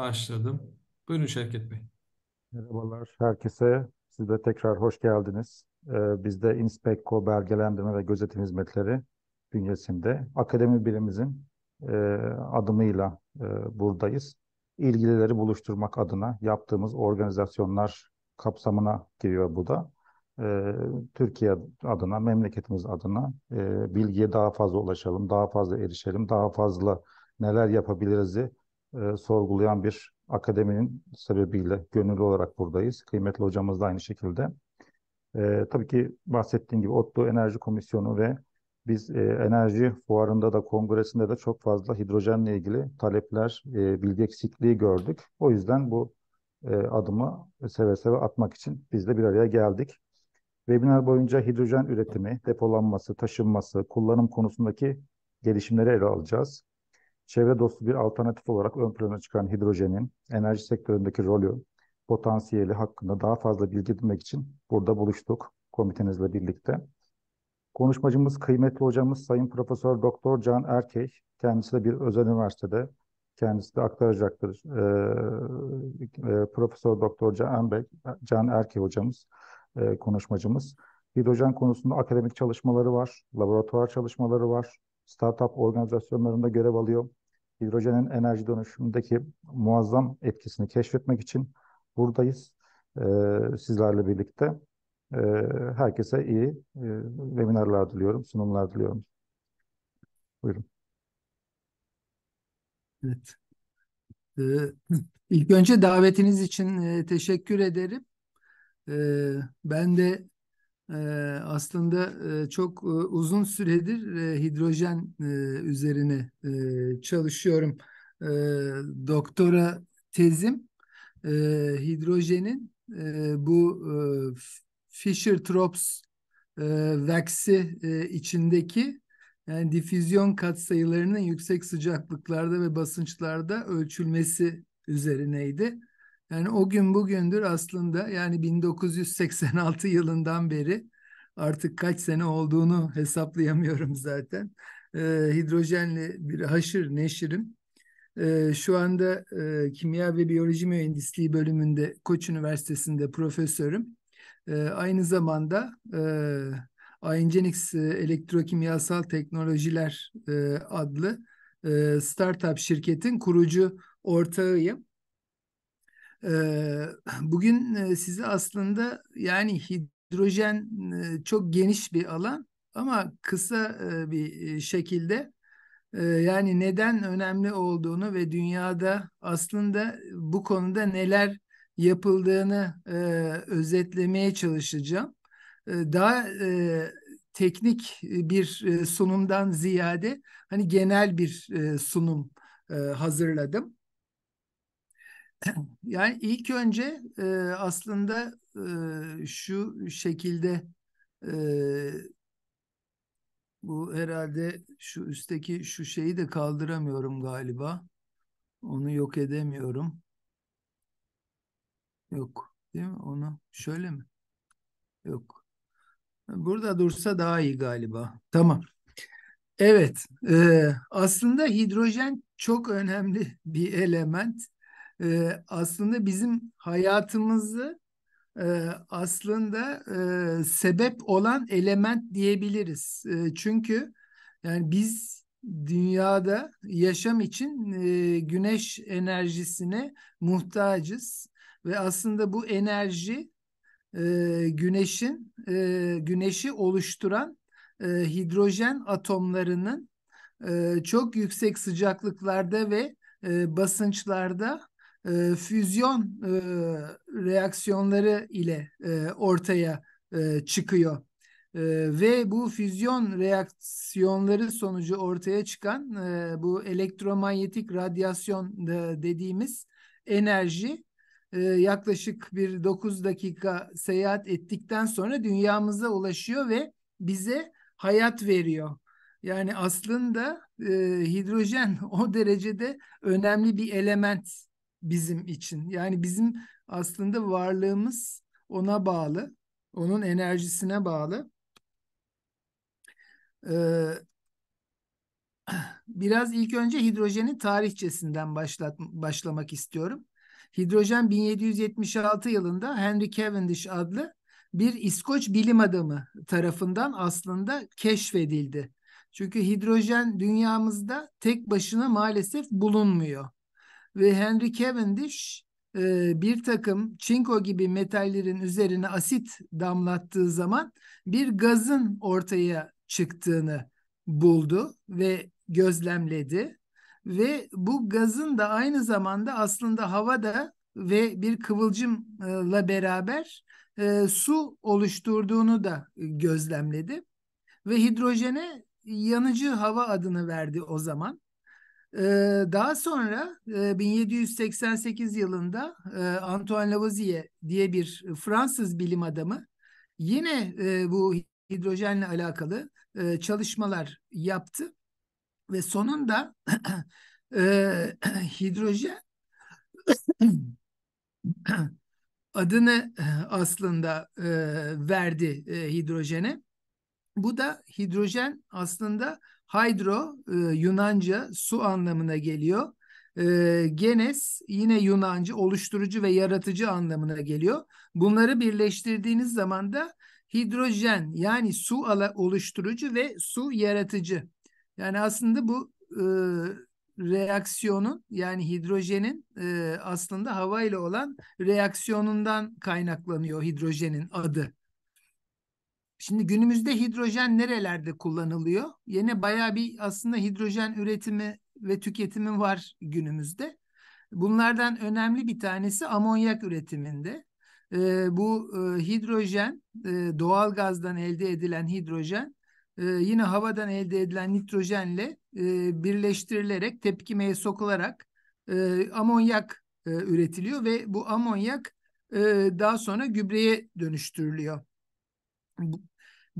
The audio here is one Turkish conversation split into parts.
Başladım. Buyurun Şevket Bey. Merhabalar herkese. Siz de tekrar hoş geldiniz. Ee, biz de İnspekko Belgelendirme ve Gözetim Hizmetleri bünyesinde akademi birimizin e, adımıyla e, buradayız. İlgilileri buluşturmak adına yaptığımız organizasyonlar kapsamına giriyor bu da. Ee, Türkiye adına, memleketimiz adına e, bilgiye daha fazla ulaşalım, daha fazla erişelim, daha fazla neler yapabiliriz yapabiliriz'i e, sorgulayan bir akademinin sebebiyle gönüllü olarak buradayız. Kıymetli hocamız da aynı şekilde. E, tabii ki bahsettiğim gibi Otlu Enerji Komisyonu ve biz e, enerji fuarında da kongresinde de çok fazla hidrojenle ilgili talepler, e, bilgi eksikliği gördük. O yüzden bu e, adımı seve seve atmak için biz de bir araya geldik. Webinar boyunca hidrojen üretimi, depolanması, taşınması, kullanım konusundaki gelişimleri ele alacağız çevre dostu bir alternatif olarak ön plana çıkan hidrojenin enerji sektöründeki rolü, potansiyeli hakkında daha fazla bilgi edinmek için burada buluştuk komitenizle birlikte. Konuşmacımız kıymetli hocamız Sayın Profesör Doktor Can Erkey. Kendisi de bir özel üniversitede. Kendisi de aktaracaktır. Ee, e, Profesör Doktor Can, Bey, Can Erkey hocamız, e, konuşmacımız. Hidrojen konusunda akademik çalışmaları var, laboratuvar çalışmaları var, startup organizasyonlarında görev alıyor hidrojenin enerji dönüşümündeki muazzam etkisini keşfetmek için buradayız. E, sizlerle birlikte e, herkese iyi e, webinarlar diliyorum, sunumlar diliyorum. Buyurun. Evet. Ee, ilk önce davetiniz için e, teşekkür ederim. Ee, ben de aslında çok uzun süredir hidrojen üzerine çalışıyorum. Doktora tezim hidrojenin bu Fischer-Tropsch vaksi içindeki yani difüzyon katsayılarının yüksek sıcaklıklarda ve basınçlarda ölçülmesi üzerineydi. Yani o gün bugündür aslında yani 1986 yılından beri artık kaç sene olduğunu hesaplayamıyorum zaten. ee, hidrojenli bir haşır neşirim. ee, şu anda e, kimya ve biyoloji mühendisliği bölümünde Koç Üniversitesi'nde profesörüm. ee, aynı zamanda e, Ingenix e, Elektrokimyasal Teknolojiler e, adlı e, startup şirketin kurucu ortağıyım. Bugün size aslında yani hidrojen çok geniş bir alan ama kısa bir şekilde yani neden önemli olduğunu ve dünyada aslında bu konuda neler yapıldığını özetlemeye çalışacağım. Daha teknik bir sunumdan ziyade hani genel bir sunum hazırladım. Yani ilk önce e, aslında e, şu şekilde e, bu herhalde şu üstteki şu şeyi de kaldıramıyorum galiba. Onu yok edemiyorum. Yok değil mi? Onu şöyle mi? Yok. Burada dursa daha iyi galiba. Tamam. Evet. E, aslında hidrojen çok önemli bir element e, aslında bizim hayatımızı e, aslında e, sebep olan element diyebiliriz. E, çünkü yani biz dünyada yaşam için e, güneş enerjisine muhtacız ve aslında bu enerji e, güneşin e, güneşi oluşturan e, hidrojen atomlarının e, çok yüksek sıcaklıklarda ve e, basınçlarda e, füzyon e, reaksiyonları ile e, ortaya e, çıkıyor. E, ve bu füzyon reaksiyonları sonucu ortaya çıkan e, bu elektromanyetik radyasyon e, dediğimiz enerji e, yaklaşık bir 9 dakika seyahat ettikten sonra dünyamıza ulaşıyor ve bize hayat veriyor. Yani aslında e, hidrojen o derecede önemli bir element bizim için. Yani bizim aslında varlığımız ona bağlı, onun enerjisine bağlı. Ee, biraz ilk önce hidrojenin tarihçesinden başlat, başlamak istiyorum. Hidrojen 1776 yılında Henry Cavendish adlı bir İskoç bilim adamı tarafından aslında keşfedildi. Çünkü hidrojen dünyamızda tek başına maalesef bulunmuyor ve Henry Cavendish e, bir takım çinko gibi metallerin üzerine asit damlattığı zaman bir gazın ortaya çıktığını buldu ve gözlemledi ve bu gazın da aynı zamanda aslında havada ve bir kıvılcımla beraber e, su oluşturduğunu da gözlemledi ve hidrojene yanıcı hava adını verdi o zaman daha sonra 1788 yılında Antoine Lavoisier diye bir Fransız bilim adamı yine bu hidrojenle alakalı çalışmalar yaptı ve sonunda hidrojen adını aslında verdi hidrojene bu da hidrojen aslında hydro e, Yunanca su anlamına geliyor. E, genes yine Yunanca oluşturucu ve yaratıcı anlamına geliyor. Bunları birleştirdiğiniz zaman da hidrojen yani su ala, oluşturucu ve su yaratıcı. Yani aslında bu e, reaksiyonun yani hidrojenin e, aslında ile olan reaksiyonundan kaynaklanıyor hidrojenin adı. Şimdi günümüzde hidrojen nerelerde kullanılıyor? Yine baya bir aslında hidrojen üretimi ve tüketimi var günümüzde. Bunlardan önemli bir tanesi amonyak üretiminde. E, bu e, hidrojen, e, doğal gazdan elde edilen hidrojen, e, yine havadan elde edilen nitrojenle e, birleştirilerek, tepkimeye sokularak e, amonyak e, üretiliyor ve bu amonyak e, daha sonra gübreye dönüştürülüyor.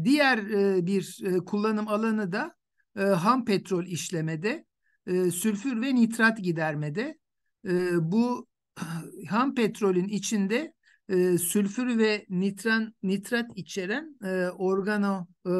Diğer e, bir e, kullanım alanı da e, ham petrol işlemede, e, sülfür ve nitrat gidermede. E, bu ham petrolün içinde e, sülfür ve nitran nitrat içeren e, organo e,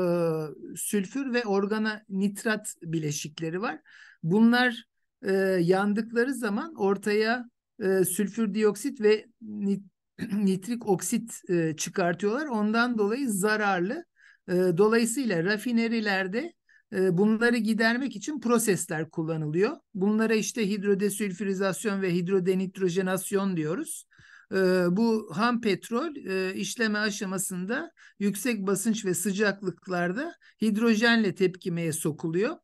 sülfür ve organa nitrat bileşikleri var. Bunlar e, yandıkları zaman ortaya e, sülfür dioksit ve nit, nitrik oksit e, çıkartıyorlar. Ondan dolayı zararlı ee, dolayısıyla rafinerilerde e, bunları gidermek için prosesler kullanılıyor. Bunlara işte hidrodesülfürizasyon ve hidrodenitrojenasyon diyoruz. Ee, bu ham petrol e, işleme aşamasında yüksek basınç ve sıcaklıklarda hidrojenle tepkimeye sokuluyor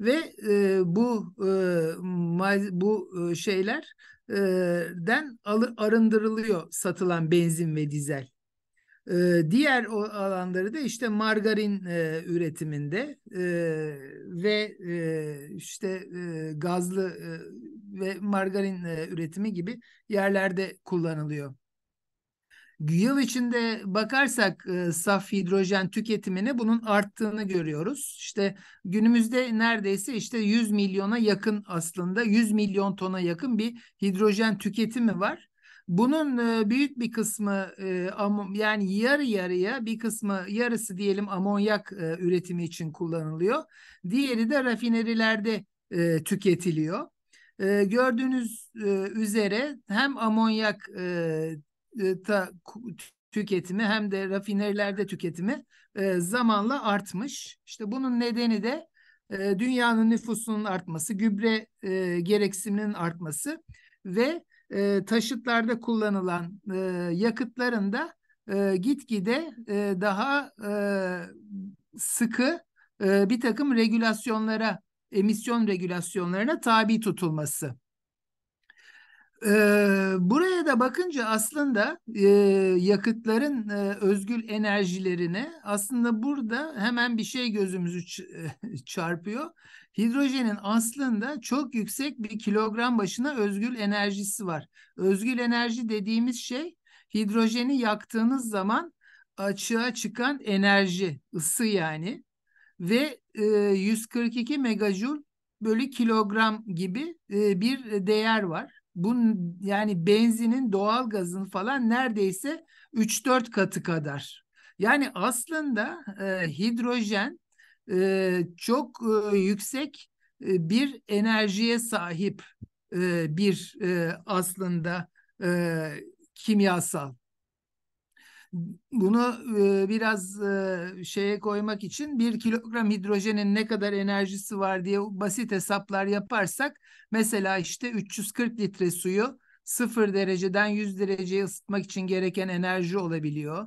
ve e, bu bu şeylerden den arındırılıyor satılan benzin ve dizel diğer o alanları da işte margarin e, üretiminde e, ve e, işte e, gazlı e, ve margarin e, üretimi gibi yerlerde kullanılıyor. Yıl içinde bakarsak e, saf hidrojen tüketimine bunun arttığını görüyoruz. İşte günümüzde neredeyse işte 100 milyona yakın aslında 100 milyon tona yakın bir hidrojen tüketimi var bunun e, büyük bir kısmı e, yani yarı yarıya bir kısmı yarısı diyelim amonyak e, üretimi için kullanılıyor. Diğeri de rafinerilerde tüketiliyor. Gördüğünüz üzere hem amonyak tüketimi hem de rafinerilerde tüketimi zamanla artmış. İşte bunun nedeni de dünyanın nüfusunun artması, gübre gereksiniminin artması ve e, taşıtlarda kullanılan e, yakıtların da e, gitgide e, daha e, sıkı e, bir takım regülasyonlara, emisyon regülasyonlarına tabi tutulması e, buraya da bakınca aslında e, yakıtların e, özgül enerjilerine aslında burada hemen bir şey gözümüzü çarpıyor. Hidrojenin aslında çok yüksek bir kilogram başına özgül enerjisi var. Özgül enerji dediğimiz şey hidrojeni yaktığınız zaman açığa çıkan enerji, ısı yani ve e, 142 megajul bölü kilogram gibi e, bir değer var bu yani benzinin, doğal gazın falan neredeyse 3-4 katı kadar. Yani aslında e, hidrojen e, çok e, yüksek e, bir enerjiye sahip e, bir e, aslında e, kimyasal. Bunu e, biraz e, şeye koymak için bir kilogram hidrojenin ne kadar enerjisi var diye basit hesaplar yaparsak mesela işte 340 litre suyu 0 dereceden 100 dereceye ısıtmak için gereken enerji olabiliyor.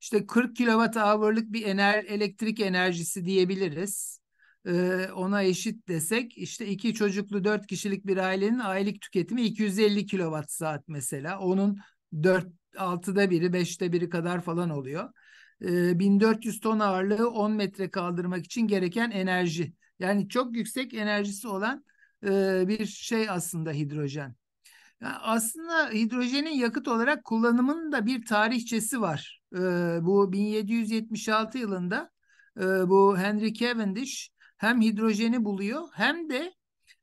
İşte 40 kilowatt hour'lık bir ener elektrik enerjisi diyebiliriz. Ee, ona eşit desek işte iki çocuklu dört kişilik bir ailenin aylık tüketimi 250 kilowatt saat mesela. Onun dört altıda biri, beşte biri kadar falan oluyor. E, ee, 1400 ton ağırlığı 10 metre kaldırmak için gereken enerji. Yani çok yüksek enerjisi olan e, bir şey aslında hidrojen. Yani aslında hidrojenin yakıt olarak kullanımının da bir tarihçesi var. E, bu 1776 yılında e, bu Henry Cavendish hem hidrojeni buluyor hem de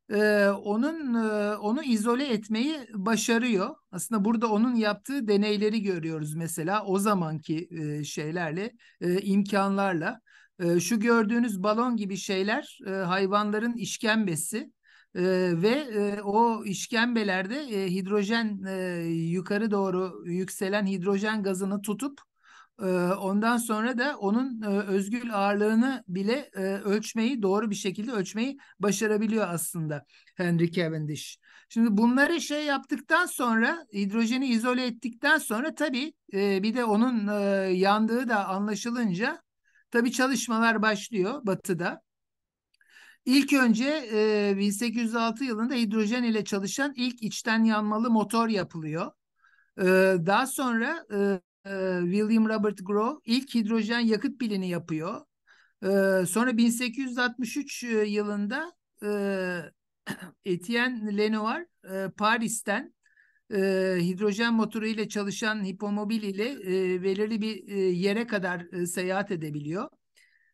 e, onun e, onu izole etmeyi başarıyor. Aslında burada onun yaptığı deneyleri görüyoruz mesela o zamanki e, şeylerle, e, imkanlarla. E, şu gördüğünüz balon gibi şeyler e, hayvanların işkembesi. Ee, ve e, o işkembelerde e, hidrojen e, yukarı doğru yükselen hidrojen gazını tutup Ondan sonra da onun özgül ağırlığını bile ölçmeyi doğru bir şekilde ölçmeyi başarabiliyor aslında Henry Cavendish. Şimdi bunları şey yaptıktan sonra hidrojeni izole ettikten sonra tabii bir de onun yandığı da anlaşılınca tabii çalışmalar başlıyor batıda. İlk önce 1806 yılında hidrojen ile çalışan ilk içten yanmalı motor yapılıyor. Daha sonra ee, William Robert Grove ilk hidrojen yakıt pilini yapıyor. Ee, sonra 1863 e, yılında e, Etienne Lenoir e, Paris'ten hidrojen motoru ile çalışan hipomobil ile belirli bir yere kadar seyahat edebiliyor.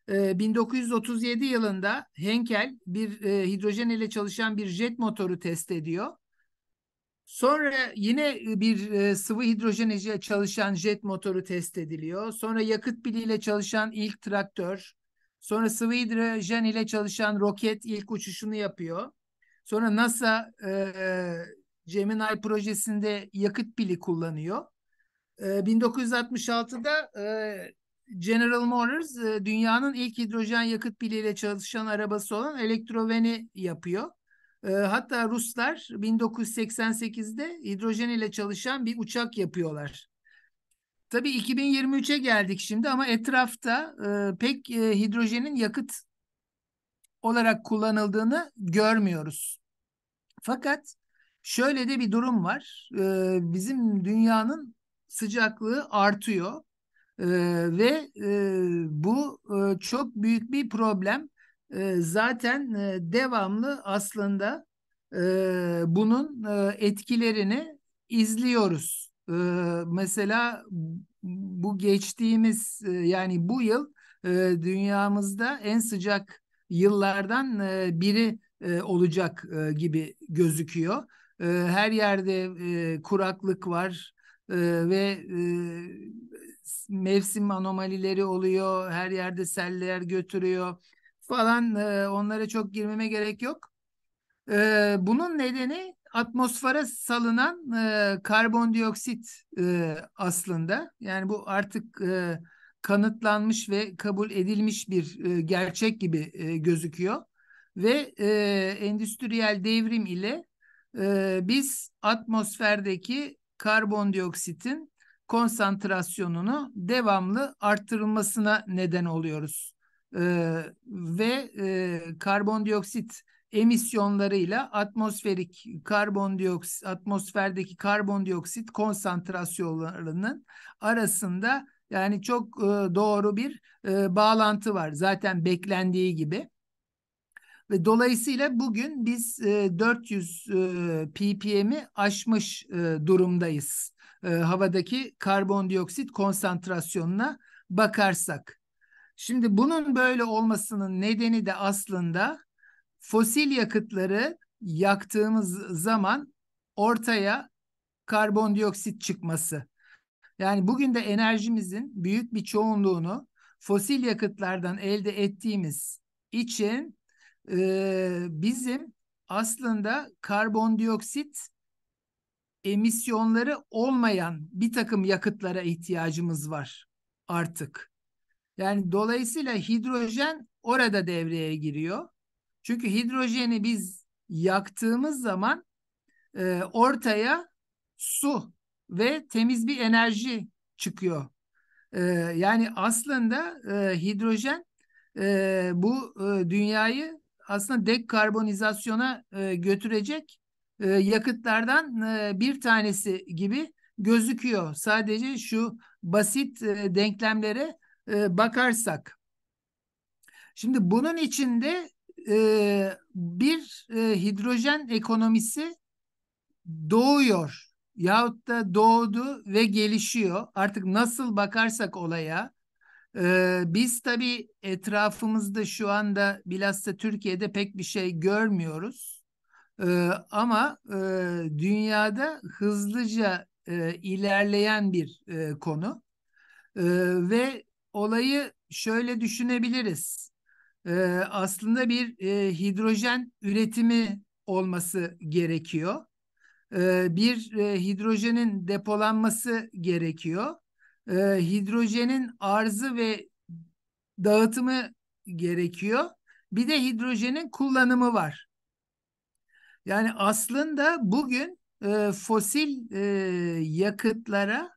1937 yılında Henkel bir hidrojen ile çalışan bir jet motoru test ediyor. Sonra yine e, bir e, sıvı hidrojen ile çalışan jet motoru test ediliyor. Sonra yakıt piliyle çalışan ilk traktör. Sonra sıvı hidrojen ile çalışan roket ilk uçuşunu yapıyor. Sonra NASA e, e Gemini projesinde yakıt pili kullanıyor. E, 1966'da e, General Motors e, dünyanın ilk hidrojen yakıt piliyle çalışan arabası olan elektroveni yapıyor. Ee, hatta Ruslar 1988'de hidrojen ile çalışan bir uçak yapıyorlar. Tabii 2023'e geldik şimdi ama etrafta e, pek e, hidrojenin yakıt olarak kullanıldığını görmüyoruz. Fakat şöyle de bir durum var. E, bizim dünyanın sıcaklığı artıyor ve bu çok büyük bir problem zaten devamlı aslında bunun etkilerini izliyoruz. mesela bu geçtiğimiz yani bu yıl dünyamızda en sıcak yıllardan biri olacak gibi gözüküyor. her yerde kuraklık var ve mevsim anomalileri oluyor. Her yerde seller götürüyor falan e, onlara çok girmeme gerek yok. E, bunun nedeni atmosfere salınan e, karbondioksit e, aslında. Yani bu artık e, kanıtlanmış ve kabul edilmiş bir e, gerçek gibi e, gözüküyor. Ve e, endüstriyel devrim ile e, biz atmosferdeki karbondioksitin konsantrasyonunu devamlı arttırılmasına neden oluyoruz e, ve e, karbondioksit emisyonlarıyla atmosferik karbondioksit atmosferdeki karbondioksit konsantrasyonlarının arasında yani çok e, doğru bir e, bağlantı var zaten beklendiği gibi. Ve dolayısıyla bugün biz e, 400 e, ppm'i aşmış e, durumdayız. E, havadaki karbondioksit konsantrasyonuna bakarsak. Şimdi bunun böyle olmasının nedeni de aslında fosil yakıtları yaktığımız zaman ortaya karbondioksit çıkması. Yani bugün de enerjimizin büyük bir çoğunluğunu fosil yakıtlardan elde ettiğimiz için e, bizim aslında karbondioksit emisyonları olmayan bir takım yakıtlara ihtiyacımız var artık. Yani dolayısıyla hidrojen orada devreye giriyor. Çünkü hidrojeni biz yaktığımız zaman e, ortaya su ve temiz bir enerji çıkıyor. E, yani aslında e, hidrojen e, bu e, dünyayı aslında dekarbonizasyona e, götürecek e, yakıtlardan e, bir tanesi gibi gözüküyor. Sadece şu basit e, denklemlere e, bakarsak. Şimdi bunun içinde e, bir e, hidrojen ekonomisi doğuyor yahut da doğdu ve gelişiyor. Artık nasıl bakarsak olaya e, biz tabii etrafımızda şu anda bilhassa Türkiye'de pek bir şey görmüyoruz. E, ama e, dünyada hızlıca e, ilerleyen bir e, konu e, ve olayı şöyle düşünebiliriz. E, aslında bir e, hidrojen üretimi olması gerekiyor. E, bir e, hidrojenin depolanması gerekiyor. E, hidrojenin arzı ve dağıtımı gerekiyor. Bir de hidrojenin kullanımı var. Yani aslında bugün e, fosil e, yakıtlara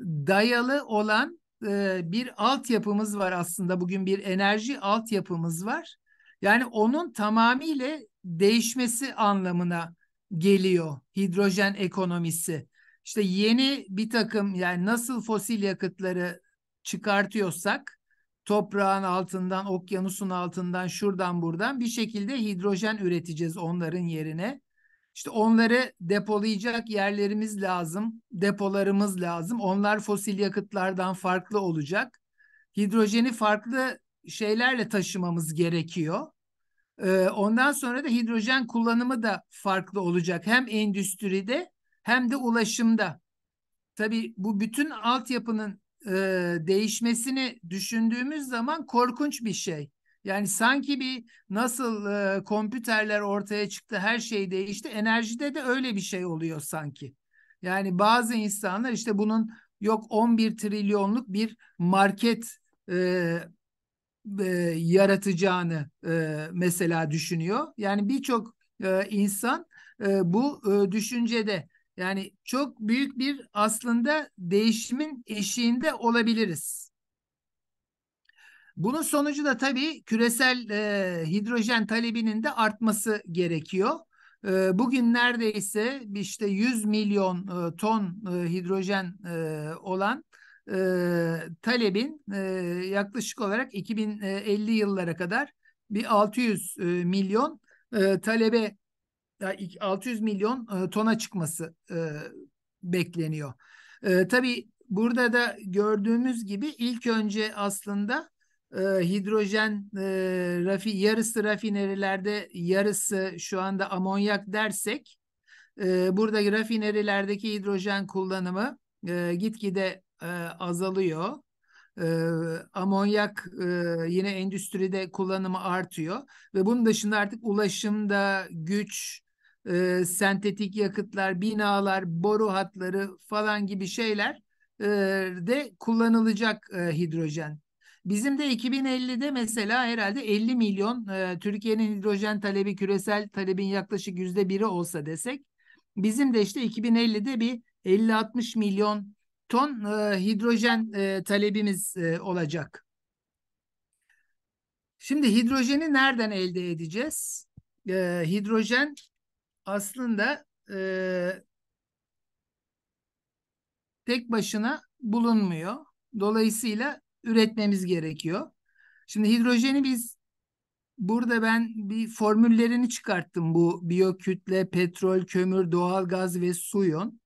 dayalı olan e, bir altyapımız var aslında. Bugün bir enerji altyapımız var. Yani onun tamamıyla değişmesi anlamına geliyor hidrojen ekonomisi. İşte yeni bir takım yani nasıl fosil yakıtları çıkartıyorsak toprağın altından, okyanusun altından, şuradan buradan bir şekilde hidrojen üreteceğiz onların yerine. İşte onları depolayacak yerlerimiz lazım, depolarımız lazım. Onlar fosil yakıtlardan farklı olacak. Hidrojeni farklı şeylerle taşımamız gerekiyor. Ee, ondan sonra da hidrojen kullanımı da farklı olacak. Hem endüstride hem de ulaşımda. Tabii bu bütün altyapının e, değişmesini düşündüğümüz zaman korkunç bir şey. Yani sanki bir nasıl e, kompüterler ortaya çıktı, her şey değişti. Enerjide de öyle bir şey oluyor sanki. Yani bazı insanlar işte bunun yok 11 trilyonluk bir market e, e, yaratacağını e, mesela düşünüyor. Yani birçok e, insan e, bu e, düşüncede. Yani çok büyük bir aslında değişimin eşiğinde olabiliriz. Bunun sonucu da tabii küresel e, hidrojen talebinin de artması gerekiyor. E, bugün neredeyse işte 100 milyon e, ton e, hidrojen e, olan e, talebin e, yaklaşık olarak 2050 yıllara kadar bir 600 e, milyon e, talebe 600 milyon e, tona çıkması e, bekleniyor. E, tabii burada da gördüğümüz gibi ilk önce aslında e, hidrojen e, rafi, yarısı rafinerilerde yarısı şu anda amonyak dersek e, buradaki rafinerilerdeki hidrojen kullanımı e, gitgide e, azalıyor. E, amonyak e, yine endüstride kullanımı artıyor ve bunun dışında artık ulaşımda güç, e, sentetik yakıtlar, binalar, boru hatları falan gibi şeyler e, de kullanılacak e, hidrojen. Bizim de 2050'de mesela herhalde 50 milyon e, Türkiye'nin hidrojen talebi küresel talebin yaklaşık yüzde biri olsa desek bizim de işte 2050'de bir 50-60 milyon ton e, hidrojen e, talebimiz e, olacak. Şimdi hidrojeni nereden elde edeceğiz? E, hidrojen aslında e, tek başına bulunmuyor. Dolayısıyla üretmemiz gerekiyor. Şimdi hidrojeni biz burada ben bir formüllerini çıkarttım bu biyokütle, petrol, kömür, doğal gaz ve suyun.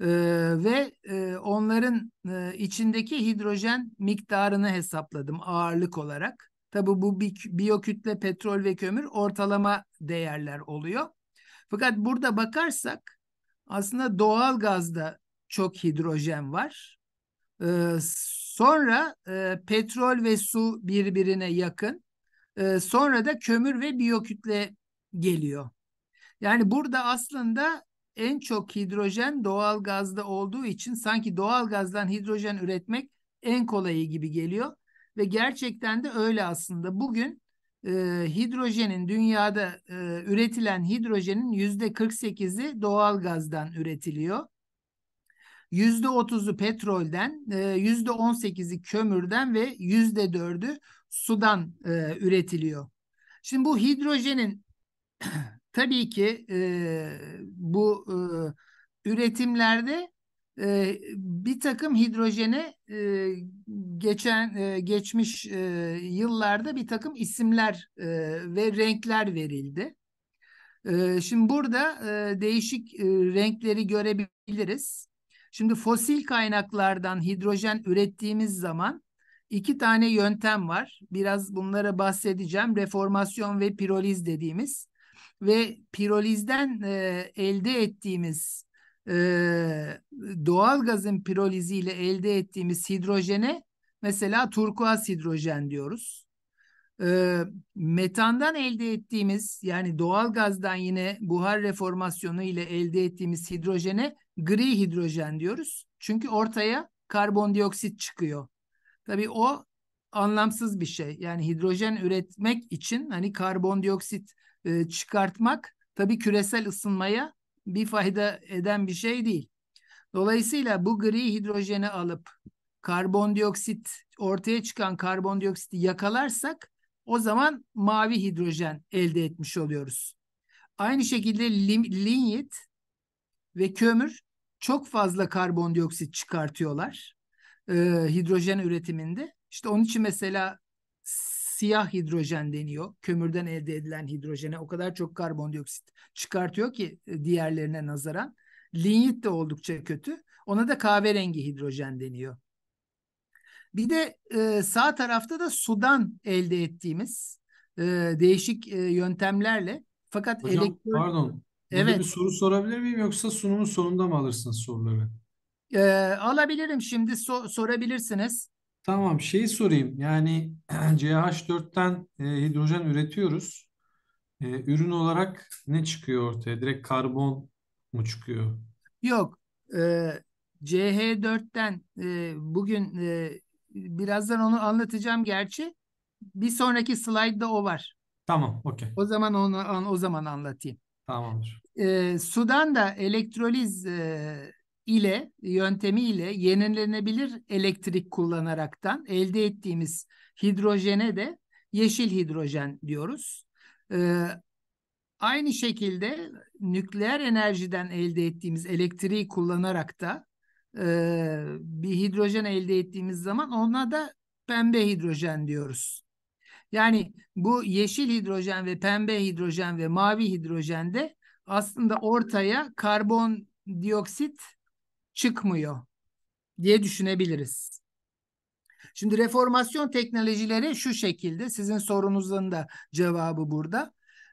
Ee, ve e, onların e, içindeki hidrojen miktarını hesapladım ağırlık olarak. Tabii bu bi biyokütle, petrol ve kömür ortalama değerler oluyor. Fakat burada bakarsak aslında doğal gazda çok hidrojen var. Ee, Sonra e, petrol ve su birbirine yakın. E, sonra da kömür ve biyokütle geliyor. Yani burada aslında en çok hidrojen doğal gazda olduğu için sanki doğal gazdan hidrojen üretmek en kolayı gibi geliyor ve gerçekten de öyle aslında. Bugün e, hidrojenin dünyada e, üretilen hidrojenin yüzde 48'i doğal gazdan üretiliyor. Yüzde otuz'u petrolden, e, yüzde on sekizi kömürden ve yüzde dördü sudan e, üretiliyor. Şimdi bu hidrojenin tabii ki e, bu e, üretimlerde e, bir takım hidrojene e, geçen e, geçmiş e, yıllarda bir takım isimler e, ve renkler verildi. E, şimdi burada e, değişik e, renkleri görebiliriz. Şimdi fosil kaynaklardan hidrojen ürettiğimiz zaman iki tane yöntem var. Biraz bunlara bahsedeceğim. Reformasyon ve piroliz dediğimiz ve pirolizden e, elde ettiğimiz e, doğal gazın piroliziyle elde ettiğimiz hidrojene mesela turkuaz hidrojen diyoruz. E, metandan elde ettiğimiz yani doğal gazdan yine buhar reformasyonu ile elde ettiğimiz hidrojene gri hidrojen diyoruz. Çünkü ortaya karbondioksit çıkıyor. Tabii o anlamsız bir şey. Yani hidrojen üretmek için hani karbondioksit e, çıkartmak tabii küresel ısınmaya bir fayda eden bir şey değil. Dolayısıyla bu gri hidrojeni alıp karbondioksit ortaya çıkan karbondioksiti yakalarsak o zaman mavi hidrojen elde etmiş oluyoruz. Aynı şekilde linyit ve kömür çok fazla karbondioksit çıkartıyorlar e, hidrojen üretiminde. İşte onun için mesela siyah hidrojen deniyor. Kömürden elde edilen hidrojene o kadar çok karbondioksit çıkartıyor ki e, diğerlerine nazaran. Linyit de oldukça kötü. Ona da kahverengi hidrojen deniyor. Bir de e, sağ tarafta da sudan elde ettiğimiz e, değişik e, yöntemlerle fakat elektrik pardon Burada Evet. bir soru sorabilir miyim yoksa sunumun sonunda mı alırsınız soruları? Ee, alabilirim şimdi so- sorabilirsiniz. Tamam, şeyi sorayım. Yani CH4'ten e, hidrojen üretiyoruz. E, ürün olarak ne çıkıyor ortaya? Direkt karbon mu çıkıyor? Yok. E, ee, CH4'ten e, bugün e, birazdan onu anlatacağım gerçi. Bir sonraki slide'da o var. Tamam, okey. O zaman onu o zaman anlatayım. Tamamdır e, sudan da elektroliz e, ile yöntemiyle yenilenebilir elektrik kullanaraktan elde ettiğimiz hidrojene de yeşil hidrojen diyoruz. E, aynı şekilde nükleer enerjiden elde ettiğimiz elektriği kullanarak da e, bir hidrojen elde ettiğimiz zaman ona da pembe hidrojen diyoruz. Yani bu yeşil hidrojen ve pembe hidrojen ve mavi hidrojen de aslında ortaya karbondioksit çıkmıyor diye düşünebiliriz. Şimdi reformasyon teknolojileri şu şekilde sizin sorunuzun da cevabı burada.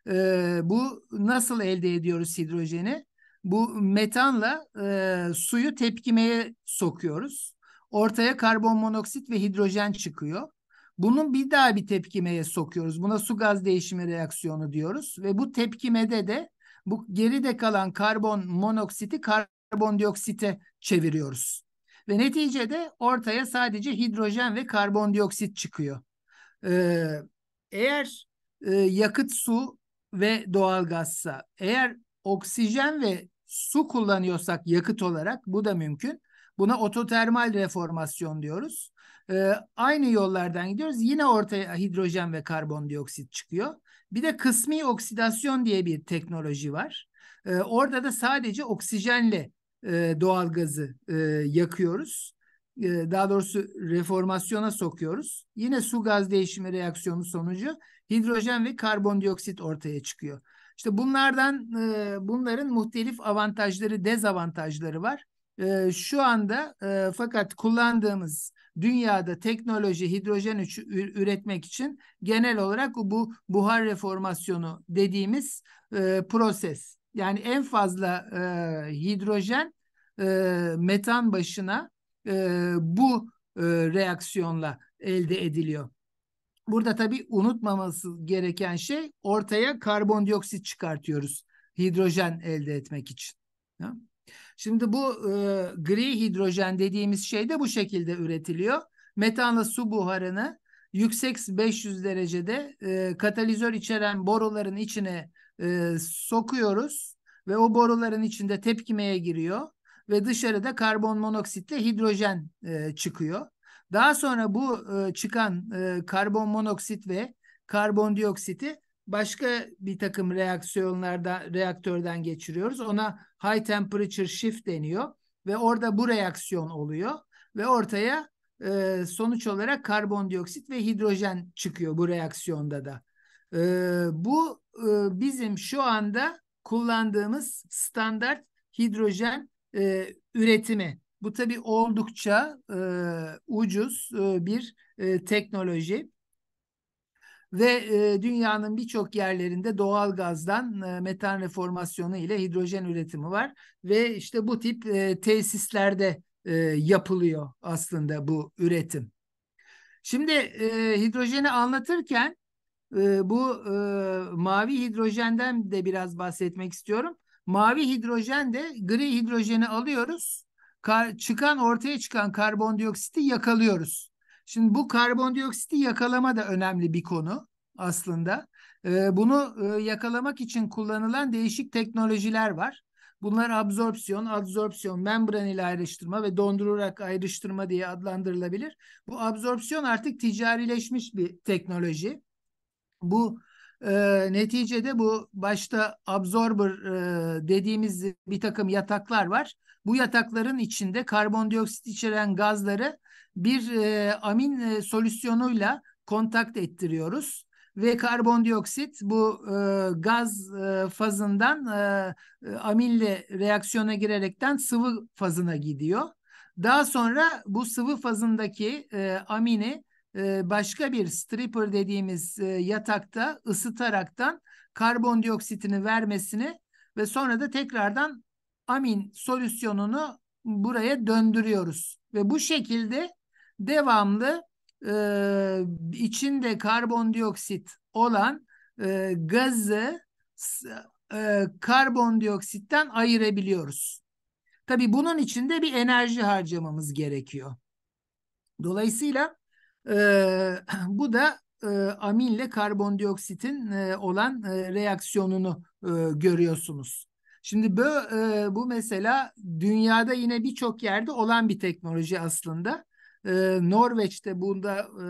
Ee, bu nasıl elde ediyoruz hidrojeni? Bu metanla e, suyu tepkimeye sokuyoruz. Ortaya karbon monoksit ve hidrojen çıkıyor. Bunun bir daha bir tepkimeye sokuyoruz. Buna su gaz değişimi reaksiyonu diyoruz ve bu tepkimede de bu geride kalan karbon monoksiti karbondioksite çeviriyoruz. Ve neticede ortaya sadece hidrojen ve karbondioksit çıkıyor. Ee, eğer e, yakıt su ve doğalgazsa, eğer oksijen ve su kullanıyorsak yakıt olarak bu da mümkün. Buna ototermal reformasyon diyoruz. Ee, aynı yollardan gidiyoruz. Yine ortaya hidrojen ve karbondioksit çıkıyor. Bir de kısmi oksidasyon diye bir teknoloji var. E, orada da sadece oksijenle e, doğalgazı e, yakıyoruz. E, daha doğrusu reformasyona sokuyoruz. Yine su gaz değişimi reaksiyonu sonucu hidrojen ve karbondioksit ortaya çıkıyor. İşte bunlardan e, bunların muhtelif avantajları, dezavantajları var e, şu anda e, fakat kullandığımız dünyada teknoloji hidrojen üretmek için genel olarak bu buhar reformasyonu dediğimiz e, proses. Yani en fazla e, hidrojen e, metan başına e, bu e, reaksiyonla elde ediliyor. Burada tabii unutmaması gereken şey ortaya karbondioksit çıkartıyoruz hidrojen elde etmek için. Tamam Şimdi bu e, gri hidrojen dediğimiz şey de bu şekilde üretiliyor. Metanla su buharını yüksek 500 derecede e, katalizör içeren boruların içine e, sokuyoruz ve o boruların içinde tepkimeye giriyor ve dışarıda karbon monoksitle hidrojen e, çıkıyor. Daha sonra bu e, çıkan e, karbon monoksit ve karbondioksiti başka bir takım reaksiyonlarda reaktörden geçiriyoruz. Ona high temperature shift deniyor ve orada bu reaksiyon oluyor ve ortaya e, sonuç olarak karbondioksit ve hidrojen çıkıyor bu reaksiyonda da. E, bu e, bizim şu anda kullandığımız standart hidrojen e, üretimi. Bu tabii oldukça e, ucuz e, bir e, teknoloji ve e, dünyanın birçok yerlerinde doğal gazdan e, metan reformasyonu ile hidrojen üretimi var ve işte bu tip e, tesislerde e, yapılıyor aslında bu üretim. Şimdi e, hidrojeni anlatırken e, bu e, mavi hidrojenden de biraz bahsetmek istiyorum. Mavi hidrojen de gri hidrojeni alıyoruz. Kar, çıkan ortaya çıkan karbondioksiti yakalıyoruz. Şimdi bu karbondioksiti yakalama da önemli bir konu aslında. Ee, bunu e, yakalamak için kullanılan değişik teknolojiler var. Bunlar absorpsiyon, adsorpsiyon, membran ile ayrıştırma ve dondurarak ayrıştırma diye adlandırılabilir. Bu absorpsiyon artık ticarileşmiş bir teknoloji. Bu e, neticede bu başta absorber e, dediğimiz bir takım yataklar var. Bu yatakların içinde karbondioksit içeren gazları bir e, amin e, solüsyonuyla kontakt ettiriyoruz ve karbondioksit bu e, gaz e, fazından e, amille reaksiyona girerekten sıvı fazına gidiyor. Daha sonra bu sıvı fazındaki e, amini e, başka bir stripper dediğimiz e, yatakta ısıtaraktan karbondioksitini vermesini ve sonra da tekrardan amin solüsyonunu buraya döndürüyoruz. Ve bu şekilde devamlı e, içinde karbondioksit olan e, gazı e, karbondioksitten ayırabiliyoruz. Tabi bunun için de bir enerji harcamamız gerekiyor. Dolayısıyla e, bu da e, amille karbondioksitin e, olan e, reaksiyonunu e, görüyorsunuz. Şimdi bu, e, bu mesela dünyada yine birçok yerde olan bir teknoloji aslında. Ee, Norveç'te bunda e,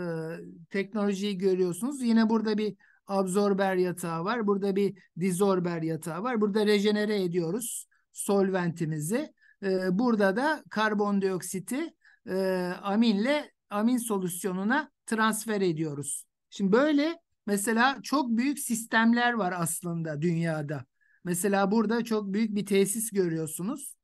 teknolojiyi görüyorsunuz. Yine burada bir absorber yatağı var. Burada bir dizorber yatağı var. Burada rejenere ediyoruz solventimizi. Ee, burada da karbondioksiti e, aminle amin solüsyonuna transfer ediyoruz. Şimdi böyle mesela çok büyük sistemler var aslında dünyada. Mesela burada çok büyük bir tesis görüyorsunuz.